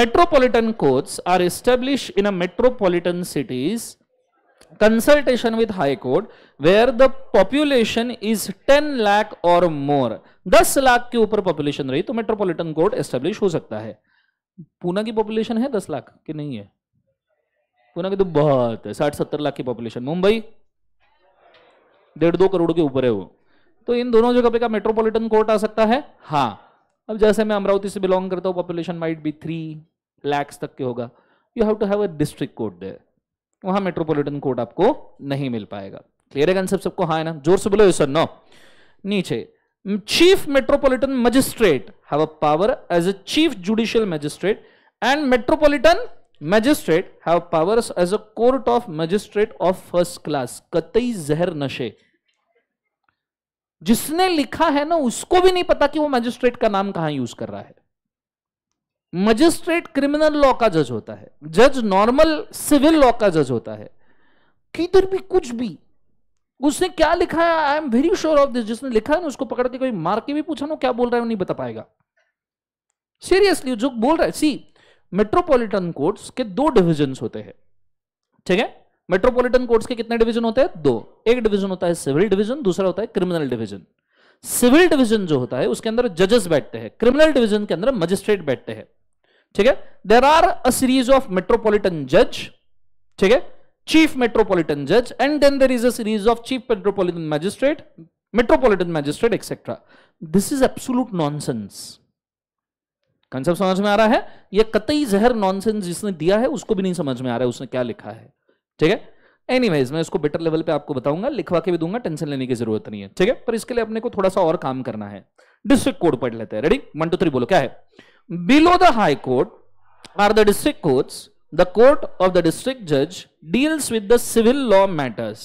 metropolitan courts are establish in a metropolitan cities consultation with high court where the population is 10 lakh और मोर 10 लाख के ऊपर पॉपुलेशन रही तो मेट्रोपॉलिटन कोर्ट एस्टेब्लिश हो सकता है पूना की पॉपुलेशन है 10 लाख की नहीं है पुणे की तो बहुत है साठ सत्तर लाख की पॉपुलेशन मुंबई डेढ़ दो करोड़ के ऊपर है वो तो इन दोनों जगह पे का मेट्रोपॉलिटन कोर्ट आ सकता है हाँ अब जैसे मैं अमरावती से बिलोंग करता हूँ population might be three lakhs तक के होगा you have to have a district court there वहां मेट्रोपॉलिटन कोर्ट आपको नहीं मिल पाएगा क्लियर है कंसेप्ट सबको हाँ है ना जोर से बोलो सर नो नीचे chief metropolitan magistrate have a power as a chief judicial magistrate and metropolitan magistrate have powers as a court of magistrate of first class कतई जहर नशे जिसने लिखा है ना उसको भी नहीं पता कि वो मैजिस्ट्रेट का नाम कहां यूज कर रहा है मजिस्ट्रेट क्रिमिनल लॉ का जज होता है जज नॉर्मल सिविल लॉ का जज होता है किधर भी कुछ भी उसने क्या लिखा है I am very sure of this जिसने लिखा है ना उसको पकड़ के कोई मार के भी पूछा ना क्या बोल रहा है वो नहीं बता पाएगा सीरियसली जो बोल रहा है सी मेट्रोपॉलिटन कोर्ट्स के दो डिविजन होते हैं ठीक है मेट्रोपॉलिटन कोर्ट्स के कितने डिवीजन होते हैं दो एक डिवीजन होता है सिविल डिवीजन दूसरा होता है क्रिमिनल डिवीजन सिविल डिवीजन जो होता है उसके अंदर जजेस बैठते हैं क्रिमिनल डिवीजन के अंदर मजिस्ट्रेट बैठते हैं ठीक है there are a series of metropolitan जज ठीक है चीफ मेट्रोपॉलिटन जज and then there is as of chief metropolitan magistrate metropolitan magistrate etcetera this is absolute nonsense concept समझ में आ रहा है यह कतई जहर नॉनसेंस जिसने दिया है उसको भी नहीं समझ में आ रहा है उसने क्या लिखा है ठीक है एनीवेज मैं इसको बेटर लेवल पे आपको बताऊंगा लिखवा के भी दूंगा टेंशन लेने की जरूरत नहीं है ठीक है पर इसके लिए अपने को थोड़ा सा और काम करना है डिस्ट्रिक्ट कोर्ट पढ़ लेते हैं रेडी वन टू थ्री बोलो क्या है below the high court are the district court the court of the district जज deals with the civil law matters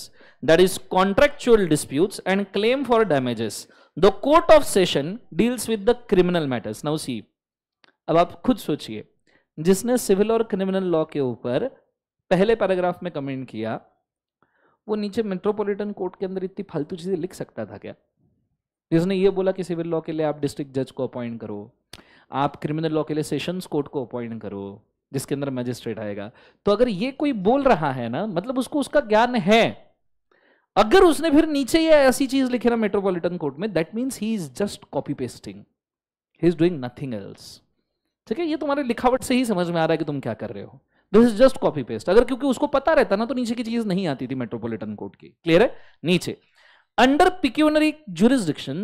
that is contractual disputes and claim for damages the court of session deals with the criminal matters now see अब आप खुद सोचिए जिसने civil और criminal law के ऊपर पहले पैराग्राफ में कमेंट किया वो नीचे मेट्रोपॉलिटन कोर्ट के अंदर इतनी फालतू चीज़ें लिख सकता था क्या जिसने ये बोला कि सिविल लॉ के लिए आप डिस्ट्रिक्ट जज को अपॉइंट करो आप क्रिमिनल लॉ के लिए सेशंस कोर्ट को अपॉइंट करो जिसके अंदर मजिस्ट्रेट आएगा तो अगर ये कोई बोल रहा है ना मतलब उसको उसका ज्ञान है अगर उसने फिर नीचे ये ऐसी चीज लिखी ना मेट्रोपॉलिटन कोर्ट में that means he is just copy pasting he is doing nothing else ठीक तो है ये तुम्हारे लिखावट से ही समझ में आ रहा है कि तुम क्या कर रहे हो this is just copy paste अगर क्योंकि उसको पता रहता ना तो नीचे की चीज नहीं आती थी मेट्रोपोलिटन कोर्ट की क्लियर है नीचे अंडर पिक्यूनरी जुरिस्डिक्शन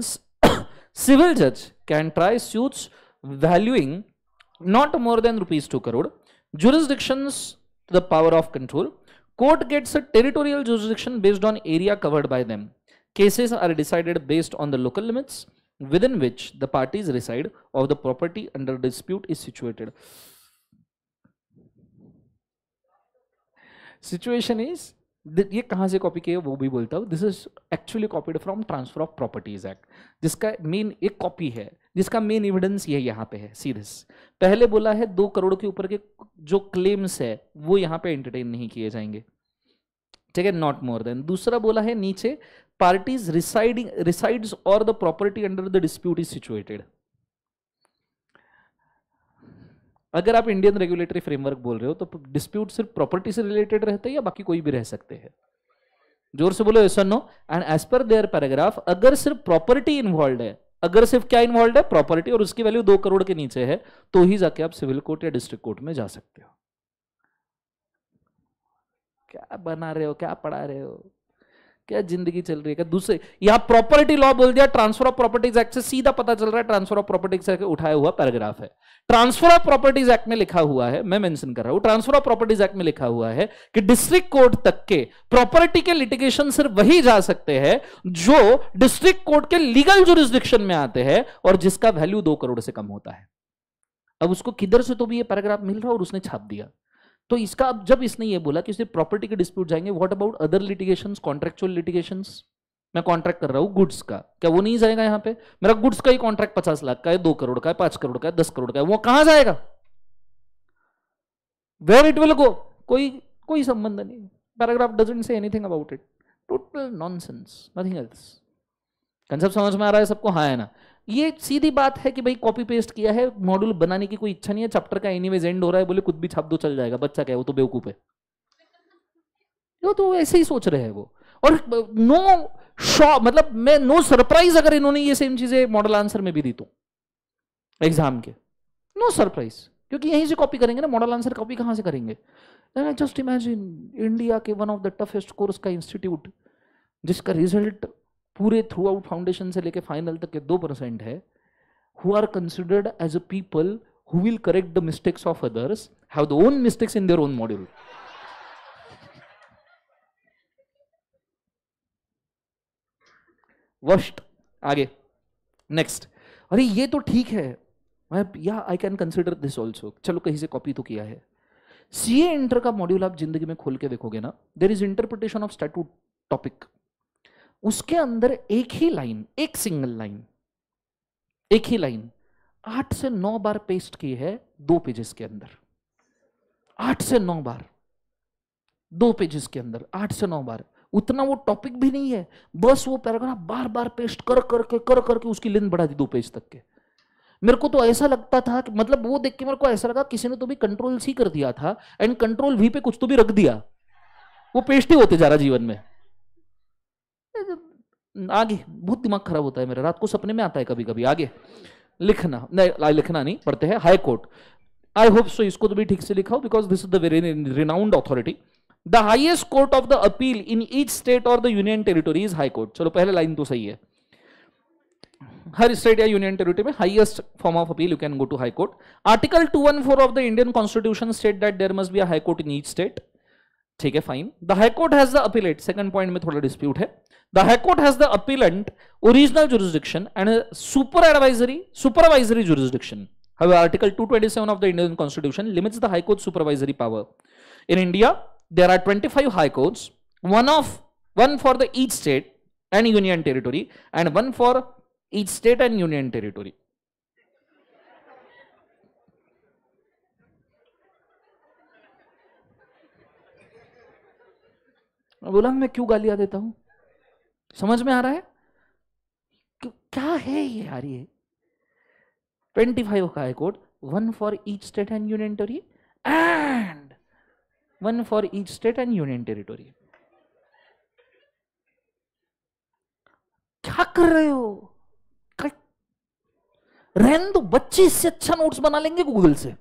सिविल जज can try suit valuing not more than rupees two crore jurisdiction the power of control court gets a territorial jurisdiction based on area covered by them cases are decided based on the local limits within which the parties reside or the property under dispute is situated. Situation is ये कहाँ से copy किया वो भी बोलता हूँ this is actually copied from transfer of properties act जिसका main एक कॉपी है जिसका मेन एविडेंस ये यहाँ पे है सीरियस पहले बोला है दो करोड़ के ऊपर के जो क्लेम्स है वो यहाँ पे एंटरटेन नहीं किए जाएंगे ठीक है नॉट मोर देन दूसरा बोला है नीचे parties residing resides or the property under the dispute is situated अगर आप इंडियन रेगुलेटरी फ्रेमवर्क बोल रहे हो तो डिस्प्यूट सिर्फ प्रॉपर्टी से रिलेटेड रहते हैं या बाकी कोई भी रह सकते हैं जोर से बोलो ऐसा नो एंड एज पर देयर पैराग्राफ अगर सिर्फ प्रॉपर्टी इन्वॉल्व है अगर सिर्फ क्या इन्वॉल्व है प्रॉपर्टी और उसकी वैल्यू दो करोड़ के नीचे है तो ही जाके आप सिविल कोर्ट या डिस्ट्रिक्ट कोर्ट में जा सकते हो क्या बना रहे हो क्या पढ़ा रहे हो क्या जिंदगी चल रही है दूसरे यहां प्रॉपर्टी लॉ बोल दिया ट्रांसफर ऑफ प्रॉपर्टीज एक्ट से सीधा पता चल रहा है ट्रांसफर ऑफ प्रॉपर्टीज एक्ट उठाया हुआ पैराग्राफ है ट्रांसफर ऑफ प्रॉपर्टीज एक्ट में लिखा हुआ है मैं मेंशन कर रहा हूं ट्रांसफर ऑफ प्रॉपर्टीज एक्ट में लिखा हुआ है कि डिस्ट्रिक्ट कोर्ट तक के प्रॉपर्टी के लिटिगेशन सिर्फ वही जा सकते हैं जो डिस्ट्रिक्ट कोर्ट के लीगल जुरिस्डिक्शन में आते हैं और जिसका वैल्यू दो करोड़ से कम होता है अब उसको किधर से तो भी ये पैराग्राफ मिल रहा और उसने छाप दिया तो इसका अब जब इसने ये बोला कि सिर्फ प्रॉपर्टी के डिस्प्यूट जाएंगे what about other litigations contractual litigations मैं कॉन्ट्रैक्ट कर रहा हूँ गुड्स का क्या वो नहीं जाएगा यहाँ पे मेरा गुड्स का ही कॉन्ट्रैक्ट पचास लाख का है दो करोड़ का है पांच करोड़ का है दस करोड़ का है वो कहां जाएगा वेर इट विल गो कोई कोई संबंध नहीं paragraph doesn't say anything about it total nonsense nothing else concept समझ में आ रहा है सबको हाँ है ना ये सीधी बात है कि भाई कॉपी पेस्ट किया है मॉड्यूल बनाने की कोई इच्छा नहीं है चैप्टर का एनीवेज एंड हो रहा है बोले कुछ भी छाप दो चल जाएगा बच्चा क्या है वो तो बेवकूफ है वो तो ऐसे ही सोच रहे हैं वो और नो शॉ मतलब मैं नो सरप्राइज अगर इन्होंने ये सेम चीजें मॉडल आंसर में भी दी तो एग्जाम के नो सरप्राइज क्योंकि यहीं से कॉपी करेंगे ना मॉडल आंसर कॉपी कहां से करेंगे जस्ट इमेजिन इंडिया के one of the toughest course का इंस्टीट्यूट जिसका रिजल्ट पूरे थ्रू आउट फाउंडेशन से लेके फाइनल तक के दो परसेंट है who are considered as a people who will correct the mistakes of others have the own mistakes in their own module worst आगे नेक्स्ट अरे ये तो ठीक है मैं या I can consider this also चलो कहीं से कॉपी तो किया है सी ए इंटर का मॉड्यूल आप जिंदगी में खोल के देखोगे ना there is interpretation of statute topic उसके अंदर एक ही लाइन एक सिंगल लाइन एक ही लाइन आठ से नौ बार पेस्ट की है दो पेजेस के अंदर आठ से नौ बार दो पेजेस के अंदर आठ से नौ बार उतना वो टॉपिक भी नहीं है बस वो पैराग्राफ बार बार पेस्ट कर करके कर करके कर कर उसकी लेंथ बढ़ा दी दो पेज तक के मेरे को तो ऐसा लगता था कि मतलब वो देख के मेरे को ऐसा लगा किसी ने तो भी कंट्रोल सी कर दिया था एंड कंट्रोल वी पे कुछ तो भी रख दिया वो पेस्ट ही होते जा रहा जीवन में तो आगे बहुत दिमाग खराब होता है मेरा रात को सपने में आता है कभी कभी आगे लिखना नहीं लिखना नहीं पढ़ते हैं high court I hope so इसको तो भी ठीक से लिखाओ because this is the very renowned authority the highest court of the appeal in each state और the union territory is high court चलो पहले लाइन तो सही है हर स्टेट या यूनियन टेरिटरी में highest form of appeal you can go to high court article 214 of the Indian constitution state that there must be high court in each state ठीक है fine the high court has the appellate second point में थोड़ा dispute है the high court has the appellant original jurisdiction and super advisory supervisory jurisdiction However, Article 227 of the Indian Constitution limits the High Court supervisory power. In India, there are 25 High Courts, one of one for the each state and union territory, and one for each state and union territory. मैं बोला मैं क्यों गालियां देता हूं समझ में आ रहा है क्या है ये यार ये ट्वेंटी फाइव का है code one for each state and union territory and one for each state and union territory क्या कर रहे हो रहन दो बच्चे इससे अच्छा नोट्स बना लेंगे गूगल से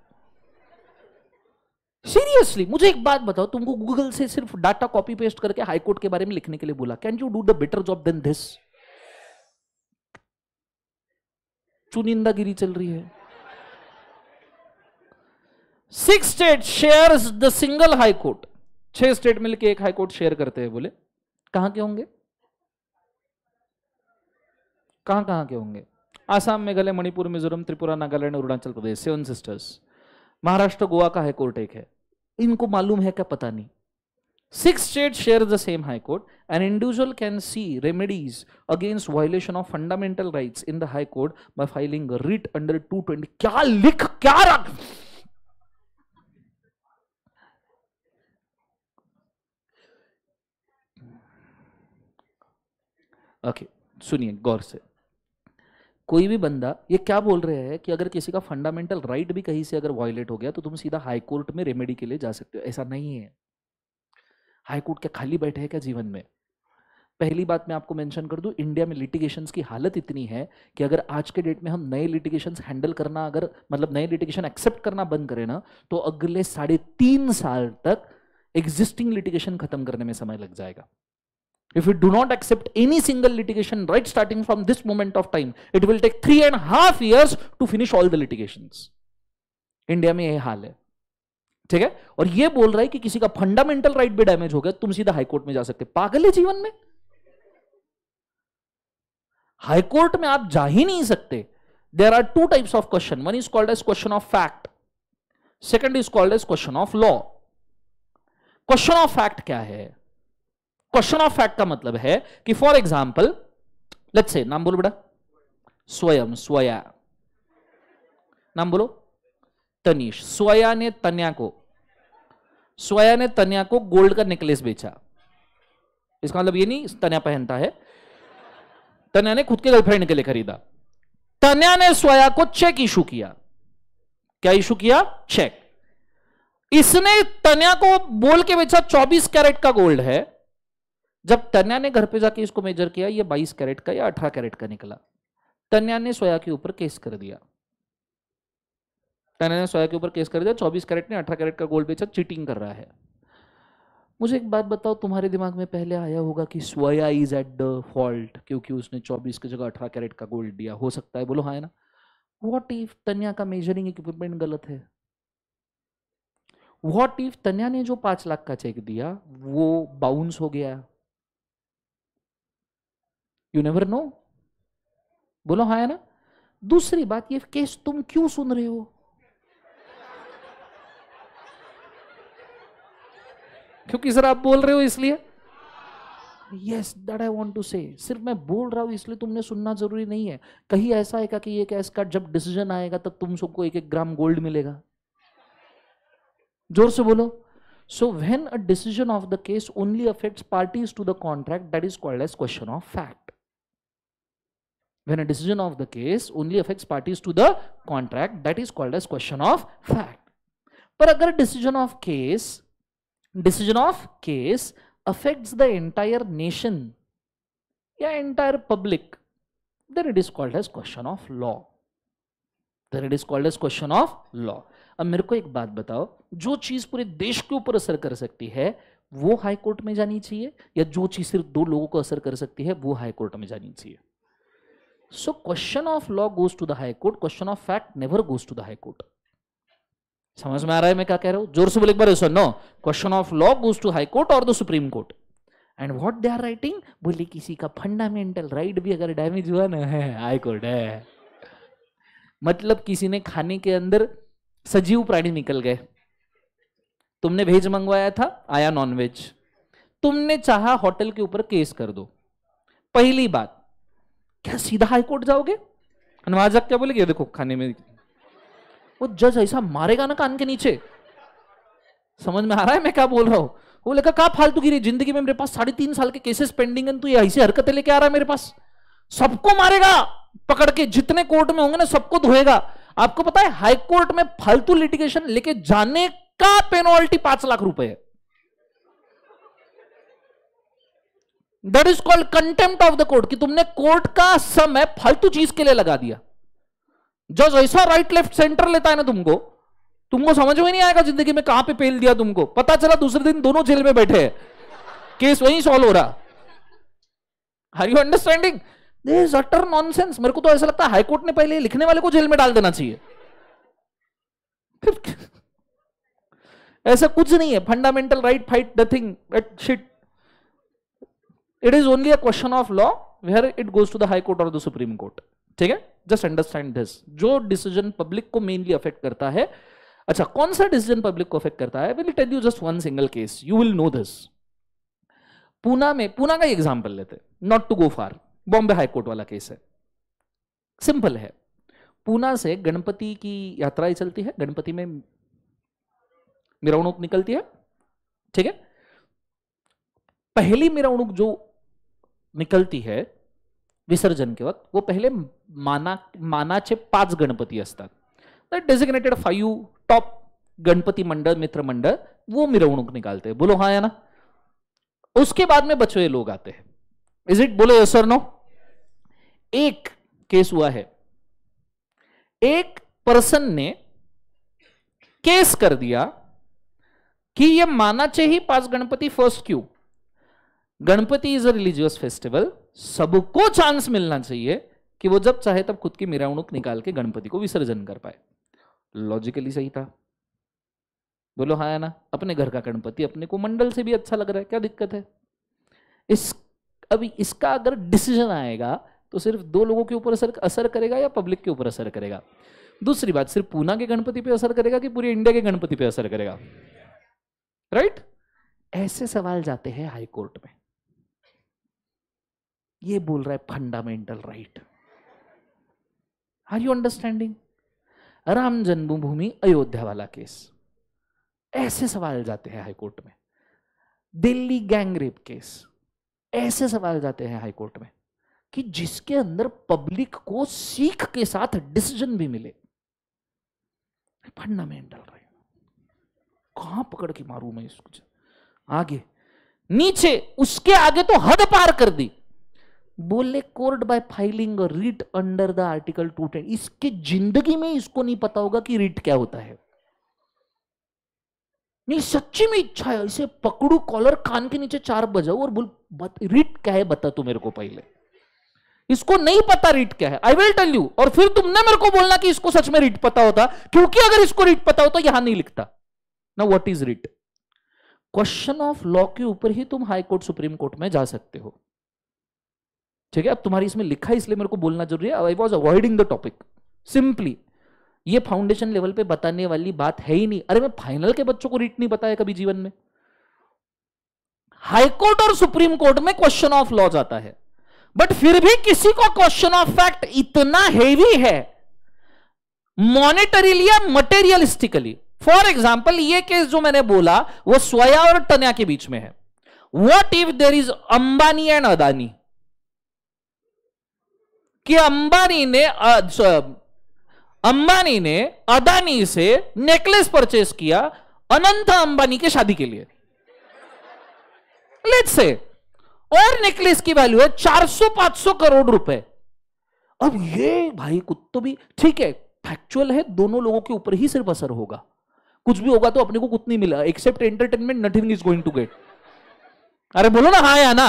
सीरियसली मुझे एक बात बताओ तुमको गूगल से सिर्फ डाटा कॉपी पेस्ट करके हाईकोर्ट के बारे में लिखने के लिए बोला can you do the better job than this चुनिंदागिरी चल रही है six state share the single high court छह स्टेट मिलकर एक हाईकोर्ट शेयर करते हैं बोले कहां के होंगे कहां कहां के होंगे आसाम मेघालय मणिपुर मिजोरम त्रिपुरा नागालैंड अरुणाचल प्रदेश सेवन सिस्टर्स महाराष्ट्र गोवा का हाईकोर्ट एक है इनको मालूम है क्या पता नहीं six state share the same high court an individual can see remedies against violation of fundamental right in the high court court by filing writ under two twenty क्या लिख क्या रख ओके okay, सुनिए गौर से कोई भी बंदा ये क्या बोल रहे हैं कि अगर किसी का फंडामेंटल राइट right भी कहीं से अगर वायलेट हो गया तो तुम सीधा हाई कोर्ट में रेमेडी के लिए जा सकते हो ऐसा नहीं है हाई कोर्ट क्या खाली बैठे हैं क्या जीवन में पहली बात मैं आपको मेंशन कर दूं इंडिया में लिटिगेशंस की हालत इतनी है कि अगर आज के डेट में हम नए लिटिगेशन हैंडल करना अगर मतलब नए लिटिगेशन एक्सेप्ट करना बंद करें ना तो अगले साढ़े तीन साल तक एग्जिस्टिंग लिटिगेशन खत्म करने में समय लग जाएगा If we do not accept any single litigation right starting from this moment of time, it will take three and a half years to finish all the litigations. India में यही हाल है ठीक है और ये बोल रहा है कि किसी का फंडामेंटल राइट भी डैमेज हो गया तुम सीधा हाईकोर्ट में जा सकते पागल है जीवन में हाईकोर्ट में आप जा ही नहीं सकते there are two types of question one is called as question of fact second is called as question of law question of fact क्या है क्वेश्चन ऑफ फैक्ट का मतलब है कि फॉर एग्जाम्पल लेट से नाम बोलो बेटा स्वयं स्वया नाम बोलो तनिष स्वया ने तन्या को स्वया ने तन्या को गोल्ड का नेकलेस बेचा इसका मतलब ये नहीं तन्या पहनता है तन्या ने खुद के गर्लफ्रेंड के लिए खरीदा तन्या ने स्वया को चेक इशू किया क्या इशू किया चेक इसने तन्या को बोल के बेचा 24 कैरेट का गोल्ड है जब तन्या ने घर पे जाके इसको मेजर किया ये 22 कैरेट का या 18 कैरेट का निकला तन्या ने सोया के ऊपर केस कर दिया तन्या ने सोया के ऊपर केस कर दिया 24 कैरेट ने 18 कैरेट का गोल्ड बेचा चीटिंग कर रहा है मुझे एक बात बताओ तुम्हारे दिमाग में पहले आया होगा कि सोया इज एट द फॉल्ट क्योंकि उसने चौबीस की जगह अठारह कैरेट का गोल्ड दिया हो सकता है बोलो हाँ ना वॉट इफ तन्या का मेजरिंग इक्विपमेंट गलत है वॉट इफ तन्या ने जो पांच लाख का चेक दिया वो बाउंस हो गया यू नेवर नो बोलो हाँ है ना दूसरी बात ये केस तुम क्यों सुन रहे हो क्योंकि सर आप बोल रहे हो इसलिए yes that I want to say सिर्फ मैं बोल रहा हूं इसलिए तुमने सुनना जरूरी नहीं है कहीं ऐसा आएगा कि ये केस का जब डिसीजन आएगा तब तुम सबको एक एक ग्राम गोल्ड मिलेगा जोर से बोलो so when a decision of the case only affects parties to the contract that is called as question of fact when a decision of the case only affects parties to the contract that is called as question of fact par agar decision of case decision of case affects the entire nation ya entire public then it is called as question of law then it is called as question of law ab mere ko ek baat batao jo cheez pure desh ke upar asar kar sakti hai वो high court में जानी चाहिए या जो चीज सिर्फ दो लोगों को असर कर सकती है वो हाई कोर्ट में जानी चाहिए So question of law goes to the high court, question of fact never goes to the high court. समझ में आ रहा है मैं क्या कह रहा हूं जोर से बोले एक बार no question of law goes to high court और the supreme court and what they are writing बोले किसी का फंडामेंटल राइट भी अगर डैमेज हुआ ना है हाई कोर्ट है मतलब किसी ने खाने के अंदर सजीव प्राणी निकल गए तुमने वेज मंगवाया था आया नॉनवेज तुमने चाहा होटल के ऊपर केस कर दो पहली बात क्या सीधा हाई कोर्ट जाओगे नवाज क्या बोलेगी देखो खाने में वो जज ऐसा मारेगा ना कान के नीचे समझ में आ रहा है मैं क्या बोल रहा हूँ वो लेकर कहा फालतू गिरी जिंदगी में मेरे पास साढ़े तीन साल के केसेस पेंडिंग है तू ये ऐसी हरकतें लेके आ रहा है मेरे पास सबको मारेगा पकड़ के जितने कोर्ट में होंगे ना सबको धोएगा आपको पता है हाई कोर्ट में फालतू लिटिगेशन लेके जाने का पेनॉल्टी पांच लाख रुपए है that is called contempt of the court कि तुमने कोर्ट का समय फालतू चीज के लिए लगा दिया जज ऐसा राइट लेफ्ट सेंटर लेता है ना तुमको तुमको समझ में नहीं आएगा जिंदगी में कहां पे पेल दिया तुमको पता चला दूसरे दिन दोनों जेल में बैठे हैं केस वहीं सॉल्व हो रहा are you understanding this utter nonsense मेरे को तो ऐसा लगता है हाईकोर्ट ने पहले लिखने वाले को जेल में डाल देना चाहिए ऐसा कुछ नहीं है fundamental right fight nothing shit it is only a question of law where it goes to the high court or the supreme court ठीक है जस्ट अंडरस्टैंड दिस जो डिसीजन पब्लिक को मेनली अफेक्ट करता है अच्छा कौन सा डिसीजन पब्लिक को अफेक्ट करता है will tell you just one single case you will know this Poona में पूना का एग्जाम्पल लेते not to go far Bombay high court वाला केस है सिंपल है पूना से गणपति की यात्रा ही चलती है गणपति में मिराउणुक निकलती है ठीक है पहली मिराउणुक जो निकलती है विसर्जन के वक्त वो पहले माना माना चे पांच Ganpati designated five top Ganpati मंडल मित्र मंडल वो मिरवणूक निकालते हैं बोलो हाँ या ना उसके बाद में बचे लोग आते हैं इज इट बोलो यस और नो एक केस हुआ है एक पर्सन ने केस कर दिया कि ये माना ही पांच गणपति फर्स्ट क्यों Ganpati is a religious festival सबको चांस मिलना चाहिए कि वो जब चाहे तब खुद की मिरावणुक निकाल के गणपति को विसर्जन कर पाए लॉजिकली सही था बोलो हाँ ना अपने घर का गणपति अपने को मंडल से भी अच्छा लग रहा है क्या दिक्कत है इस अभी इसका अगर डिसीजन आएगा तो सिर्फ दो लोगों के ऊपर असर असर करेगा या पब्लिक के ऊपर असर करेगा दूसरी बात सिर्फ पूना के गणपति पे असर करेगा कि पूरे इंडिया के गणपति पे असर करेगा राइट right? ऐसे सवाल जाते हैं हाईकोर्ट में ये बोल रहा है fundamental right are you understanding Ram Janmabhoomi Ayodhya वाला केस ऐसे सवाल जाते हैं हाईकोर्ट में दिल्ली गैंगरेप केस ऐसे सवाल जाते हैं हाईकोर्ट में कि जिसके अंदर पब्लिक को सीख के साथ डिसीजन भी मिले फंडामेंटल राइट कहां पकड़ के मारू मैं इसको आगे नीचे उसके आगे तो हद पार कर दी बोले court by filing writ under the article two ten इसके जिंदगी में इसको नहीं पता होगा कि रिट क्या होता है नहीं सच्ची में इच्छा है इसे पकड़ू कॉलर कान के नीचे चार बजाओ और बोल बत, रिट क्या है बता तू मेरे को पहले इसको नहीं पता रिट क्या है आई विल टेल यू और फिर तुमने मेरे को बोलना कि इसको सच में रिट पता होता क्योंकि अगर इसको रिट पता होता यहां नहीं लिखता ना what is writ question of law के ऊपर ही तुम हाईकोर्ट सुप्रीम कोर्ट में जा सकते हो ठीक है अब तुम्हारी इसमें लिखा है इसलिए मेरे को बोलना जरूरी है I was avoiding the topic simply ये फाउंडेशन लेवल पे बताने वाली बात है ही नहीं अरे मैं फाइनल के बच्चों को रीट नहीं बताया कभी जीवन में हाईकोर्ट और सुप्रीम कोर्ट में क्वेश्चन ऑफ लॉ जाता है बट फिर भी किसी को क्वेश्चन ऑफ फैक्ट इतना हेवी है मॉनिटरीली या मटेरियलिस्टिकली फॉर एग्जाम्पल ये केस जो मैंने बोला वो स्वया और टनिया के बीच में है what if there is Ambani and Adani कि अंबानी ने अंबानी ने अदानी से नेकलेस परचेस किया अनंत अंबानी के शादी के लिए लेट्स से और नेकलेस की वैल्यू है 400-500 करोड़ रुपए अब ये भाई कुत्तो भी ठीक है फैक्चुअल है दोनों लोगों के ऊपर ही सिर्फ असर होगा कुछ भी होगा तो अपने को कुछ नहीं मिला except entertainment nothing is going to get अरे बोलो ना हाँ या ना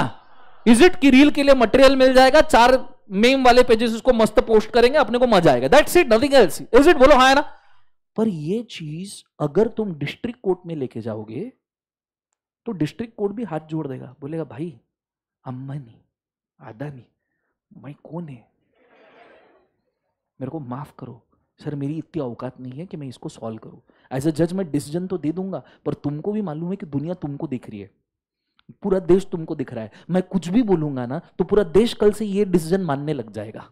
इज इट की रील के लिए मटेरियल मिल जाएगा चार मेम वाले पेजेस उसको मस्त पोस्ट करेंगे अपने को मजा आएगा that's it nothing else is it बोलो हाँ ना पर ये चीज अगर तुम डिस्ट्रिक्ट कोर्ट में लेके जाओगे तो डिस्ट्रिक्ट कोर्ट भी हाथ जोड़ देगा बोलेगा भाई अम्बानी अदानी मैं कौन है मेरे को माफ करो सर मेरी इतनी औकात नहीं है कि मैं इसको सॉल्व करूं एज अ जज मैं डिसीजन तो दे दूंगा पर तुमको भी मालूम है कि दुनिया तुमको देख रही है पूरा देश तुमको दिख रहा है मैं कुछ भी बोलूंगा ना तो पूरा देश कल से ये डिसीजन मानने लग जाएगा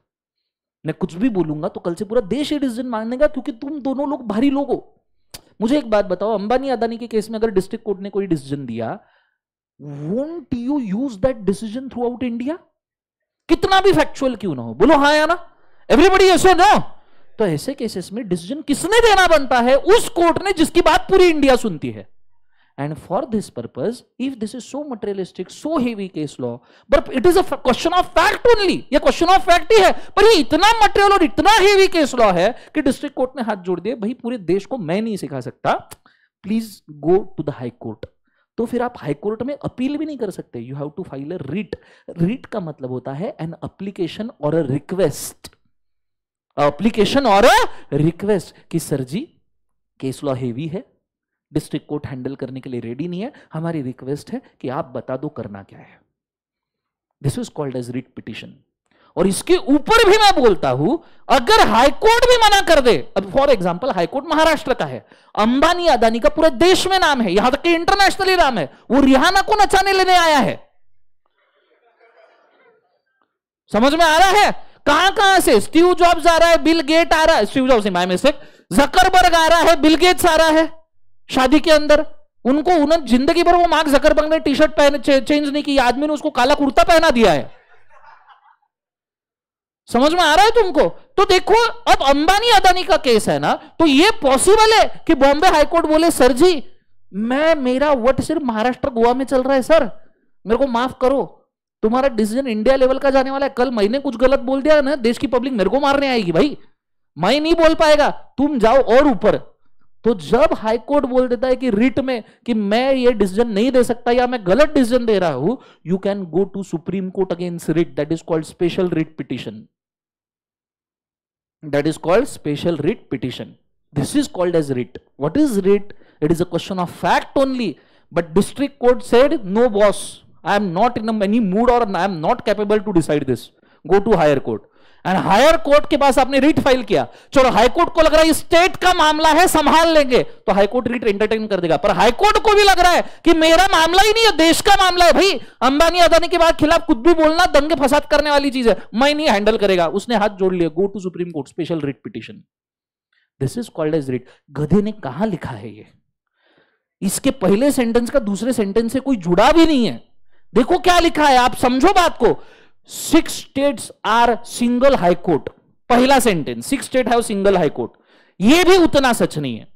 मैं कुछ भी बोलूंगा तो कल से पूरा देश ये डिसीजन मानेगा क्योंकि तुम दोनों लोग भारी लोग हो मुझे एक बात बताओ अंबानी अदानी के केस में अगर डिस्ट्रिक्ट कोर्ट ने कोई डिसीजन दिया what you use that decision throughout India कितना भी फैक्चुअल क्यों ना हो बोलो हाँ या ना एवरीबडी ऐसे ना तो ऐसे केसेस में डिसीजन किसने देना बनता है उस कोर्ट ने जिसकी बात पूरी इंडिया सुनती है And for this purpose, if this is so materialistic, so heavy case law, but it is a question of fact only. ये question of fact ही है पर ये इतना material और इतना heavy case law है कि district court ने हाथ जोड़ दिए भाई पूरे देश को मैं नहीं सिखा सकता please go to the high court तो फिर आप हाई कोर्ट में अपील भी नहीं कर सकते you have to file a writ writ का मतलब होता है एन अप्लीकेशन और अ रिक्वेस्ट अप्लीकेशन और अ रिक्वेस्ट कि sir ji case law heavy है डिस्ट्रिक्ट कोर्ट हैंडल करने के लिए रेडी नहीं है हमारी रिक्वेस्ट है कि आप बता दो करना क्या है this is called as writ petition और इसके ऊपर भी मैं बोलता हूं अगर हाईकोर्ट भी मना कर दे अब फॉर एग्जाम्पल हाईकोर्ट महाराष्ट्र का है अंबानी अदानी का पूरे देश में नाम है यहां तक इंटरनेशनली नाम है वो रिहाना को अच्छा नचाने लेने आया है समझ में आ रहा है कहां कहां से स्टीव जॉब्स आ रहा है बिल गेट आ रहा है Steve Jobs my mistake Zuckerberg आ रहा है बिल गेट्स आ रहा है शादी के अंदर उनको उन्होंने जिंदगी भर वो मार्ग जकरबर्ग ने टी शर्ट पहन चे, चेंज नहीं की आदमी ने उसको काला कुर्ता पहना दिया है समझ में आ रहा है तुमको तो देखो अब अंबानी अदानी का केस है ना तो ये पॉसिबल है कि बॉम्बे हाईकोर्ट बोले सर जी मैं मेरा वट सिर्फ महाराष्ट्र गोवा में चल रहा है सर मेरे को माफ करो तुम्हारा डिसीजन इंडिया लेवल का जाने वाला है कल मैंने कुछ गलत बोल दिया ना देश की पब्लिक मेरे को मारने आएगी भाई मैं नहीं बोल पाएगा तुम जाओ और ऊपर तो जब हाईकोर्ट बोल देता है कि रिट में कि मैं ये डिसीजन नहीं दे सकता या मैं गलत डिसीजन दे रहा हूं you can go to supreme court against writ that is called special writ petition that is called special writ petition this is called as writ what is writ it is a question of fact only but district court said no boss I am not in any mood और I am not capable to decide this go to higher court and higher court के पास आपने REET file किया चलो high court को लग रहा है स्टेट का मामला है संभाल लेंगे तो हाईकोर्ट रीट एंटरटेन कर देगा पर हाईकोर्ट को भी लग रहा है कि मेरा मामला ही नहीं है देश का मामला है भाई अंबानी अदानी के बाद खिलाफ कुछ भी बोलना दंगे फसाद करने वाली चीज है मैं नहीं हैंडल करेगा उसने हाथ जोड़ लिया go to supreme court special writ petition this is called as writ गधे ने कहा लिखा है ये इसके पहले सेंटेंस का दूसरे सेंटेंस से कोई जुड़ा भी नहीं है देखो क्या लिखा है आप समझो बात को six states are single high court पहला sentence six state have single high court यह भी उतना सच नहीं है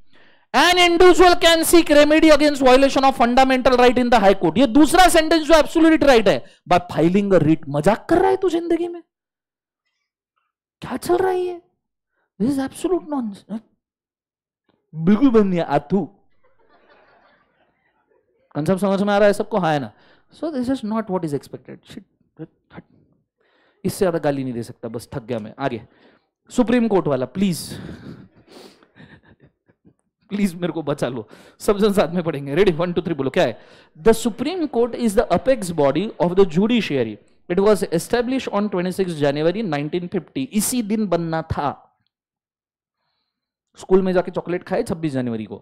an individual can seek remedy against violation of fundamental right in the court ये दूसरा सेंटेंस जो एब्सोल्यूट राइट है बाय फाइलिंग अ रिट मजाक कर रहा है तू जिंदगी में क्या चल रहा है ये दिस इज एब्सोल्यूट नॉन बिल्कुल बन गया तू कंसेप्ट समझ में आ रहा है सबको हाँ है ना so this is not what is expected shit इससे ज़्यादा गाली नहीं दे सकता बस थक गया मैं आगे सुप्रीम कोर्ट वाला प्लीज प्लीज मेरे को बचा लो सब जन साथ में पढ़ेंगे रेडी वन टू थ्री बोलो क्या है the supreme court is the apex body of the judiciary it was establish on six January 1950 इसी दिन बनना था स्कूल में जाके चॉकलेट खाए 26 जनवरी को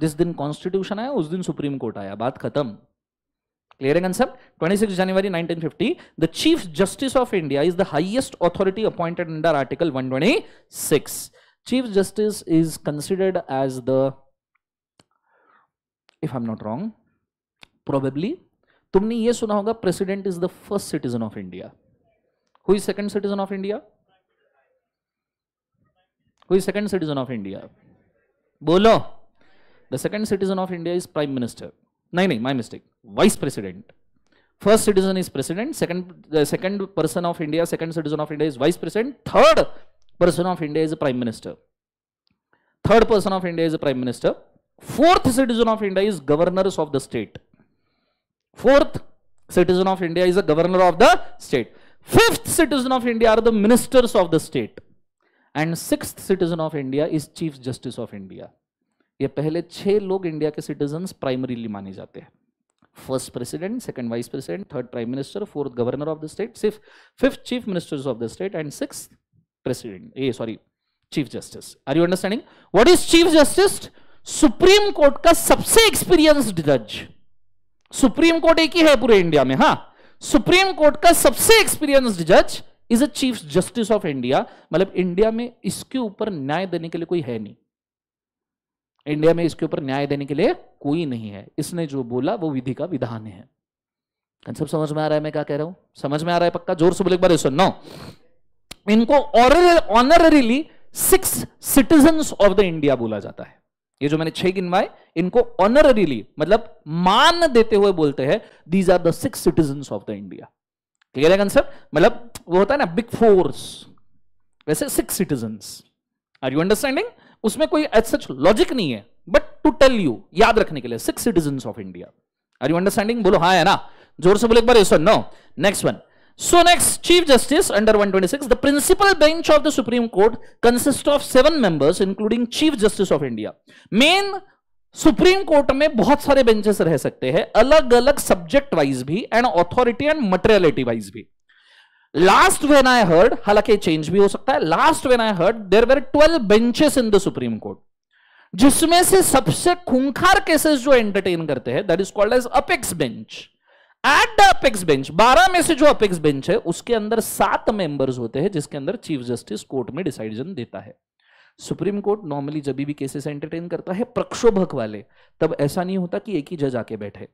जिस दिन कॉन्स्टिट्यूशन आया उस दिन सुप्रीम कोर्ट आया बात खत्म Clear a concept? 26 January 1950, the Chief Justice of India is the highest authority appointed under Article 126. Chief Justice is considered as the, if I'm not wrong, probably, तुमने ये सुना होगा president is the first citizen of India who is second citizen of India who is second citizen of India बोलो the second citizen of India is prime minister No, no, my mistake. Vice President. First citizen is President. Second, the second person of India, second citizen of India is Vice President. Third person of India is Prime Minister. Third person of India is Prime Minister. Fourth citizen of India is Governors of the state. Fourth citizen of India is a Governor of the state. Fifth citizen of India are the Ministers of the state. And sixth citizen of India is Chief Justice of India. ये पहले छह लोग India के citizen primarily माने जाते हैं first president second vice president third prime minister fourth governor of the state सिर्फ fifth chief minister of the state and six president a sorry chief justice are you understanding what is chief justice supreme court का सबसे experienced जज supreme court एक ही है पूरे India में हाँ supreme court का सबसे एक्सपीरियंस्ड जज is a chief justice of India मतलब इंडिया में इसके ऊपर न्याय देने के लिए कोई है नहीं इंडिया में इसके ऊपर न्याय देने के लिए कोई नहीं है इसने जो बोला वो विधि का विधान है कंसेप्ट समझ में आ रहा है मैं क्या कह रहा हूं समझ में आ रहा है पक्का जोर से बोले एक बार सुन नो इनको honorarily six citizen of the India बोला जाता है ये जो मैंने छह गिनवाए इनको ऑनररीली मतलब मान देते हुए बोलते हैं these are the six citizen of the India clear है कंसेप्ट मतलब वो होता है ना बिग फोर्स वैसे six citizen are you understanding उसमें कोई एज सच लॉजिक नहीं है बट टू टेल यू याद रखने के लिए six citizen of India are you understanding बोलो हाँ है ना जोर से बोले एक बार yes no next one so next chief justice under 126, the principal bench of the supreme court consist of seven members including chief justice of India main supreme court में बहुत सारे बेंचेस रह सकते हैं अलग अलग सब्जेक्ट वाइज भी and authority and materiality wise भी लास्ट वेन आई हर्ड हालांकि चेंज भी हो सकता है last when I heard there were twelve benches in the supreme court जिसमें से सबसे खूंखार केसेस जो एंटरटेन करते हैं that is called as apex bench at the apex bench बारह में से जो अपेक्स बेंच है उसके अंदर सात मेंबर्स होते हैं जिसके अंदर चीफ जस्टिस कोर्ट में डिसाइजन देता है सुप्रीम कोर्ट नॉर्मली जब भी केसेस एंटरटेन करता है प्रक्षोभक वाले तब ऐसा नहीं होता कि एक ही जज आके बैठे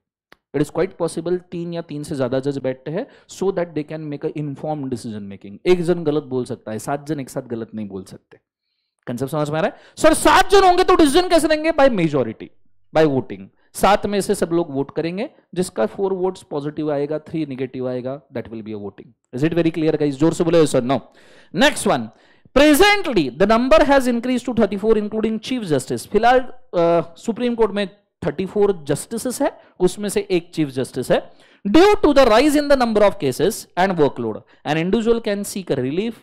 इट इज़ क्वाइट पॉसिबल तीन या तीन से ज़्यादा जज बैठते हैं so that they can make a inform decision making एक जन गलत बोल सकता है सात जन एक साथ गलत नहीं बोल सकते कंसेप्ट समझ में आ रहा है सर सात जन होंगे तो डिसीजन कैसे देंगे बाय मेजोरिटी बाय वोटिंग सात में से सब लोग वोट करेंगे जिसका फोर वोट्स पॉजिटिव आएगा थ्री निगेटिव आएगा that will be a voting is it very clear guys जोर से बोले sir no next one presently the number has increase to 34 including chief justice फिलहाल सुप्रीम कोर्ट में thirty four justice है उसमें से एक चीफ जस्टिस है due to the rise in the number of cases and workload an individual can seek relief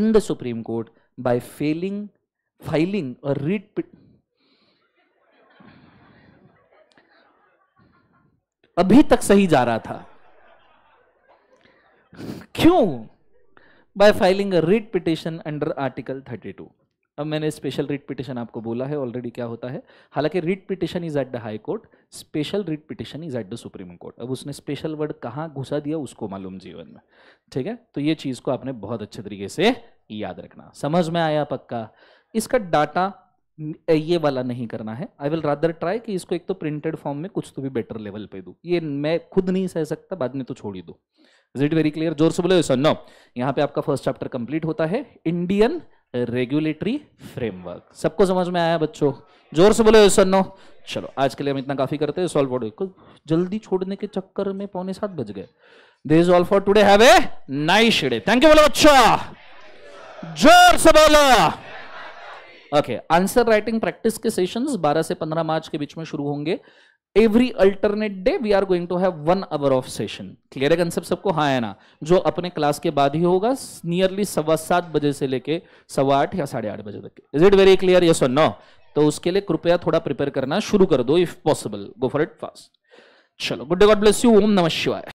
in the supreme court by failing filing writ अभी तक सही जा रहा था क्यों by filing a writ petition under article thirty two अब मैंने special writ petition आपको बोला है ऑलरेडी क्या होता है हालांकि writ petition is at the high court special writ petition is at the supreme court अब उसने स्पेशल वर्ड कहाँ घुसा दिया उसको मालूम जीवन में ठीक है तो ये चीज़ को आपने बहुत अच्छे तरीके से याद रखना समझ में आया पक्का इसका डाटा ये वाला नहीं करना है आई विल रादर ट्राई कि इसको एक तो प्रिंटेड फॉर्म में कुछ तो भी बेटर लेवल पे दू ये मैं खुद नहीं सह सकता बाद में तो छोड़ ही दू इज इट वेरी क्लियर जोर से बोले सर नो यहाँ पे आपका फर्स्ट चैप्टर कंप्लीट होता है इंडियन रेगुलेटरी फ्रेमवर्क सबको समझ में आया बच्चों जोर से बोले सन्नो चलो आज के लिए हम इतना काफी करते हैं सॉल्व फॉर जल्दी छोड़ने के चक्कर में पौने सात बज गए this all for today have a nice day thank you बोलो बच्चा जोर से बोलो ओके आंसर राइटिंग प्रैक्टिस के सेशंस 12 से 15 मार्च के बीच में शुरू होंगे every alternate day we are going to have one hour of session clear है concept सबको हाँ है ना जो अपने क्लास के बाद ही होगा नियरली सवा सात बजे से लेके सवा आठ या साढ़े आठ बजे तक is it very clear yes or no तो उसके लिए कृपया थोड़ा प्रिपेयर करना शुरू कर दो if possible go for it fast चलो good day god bless you ओम नमः शिवाय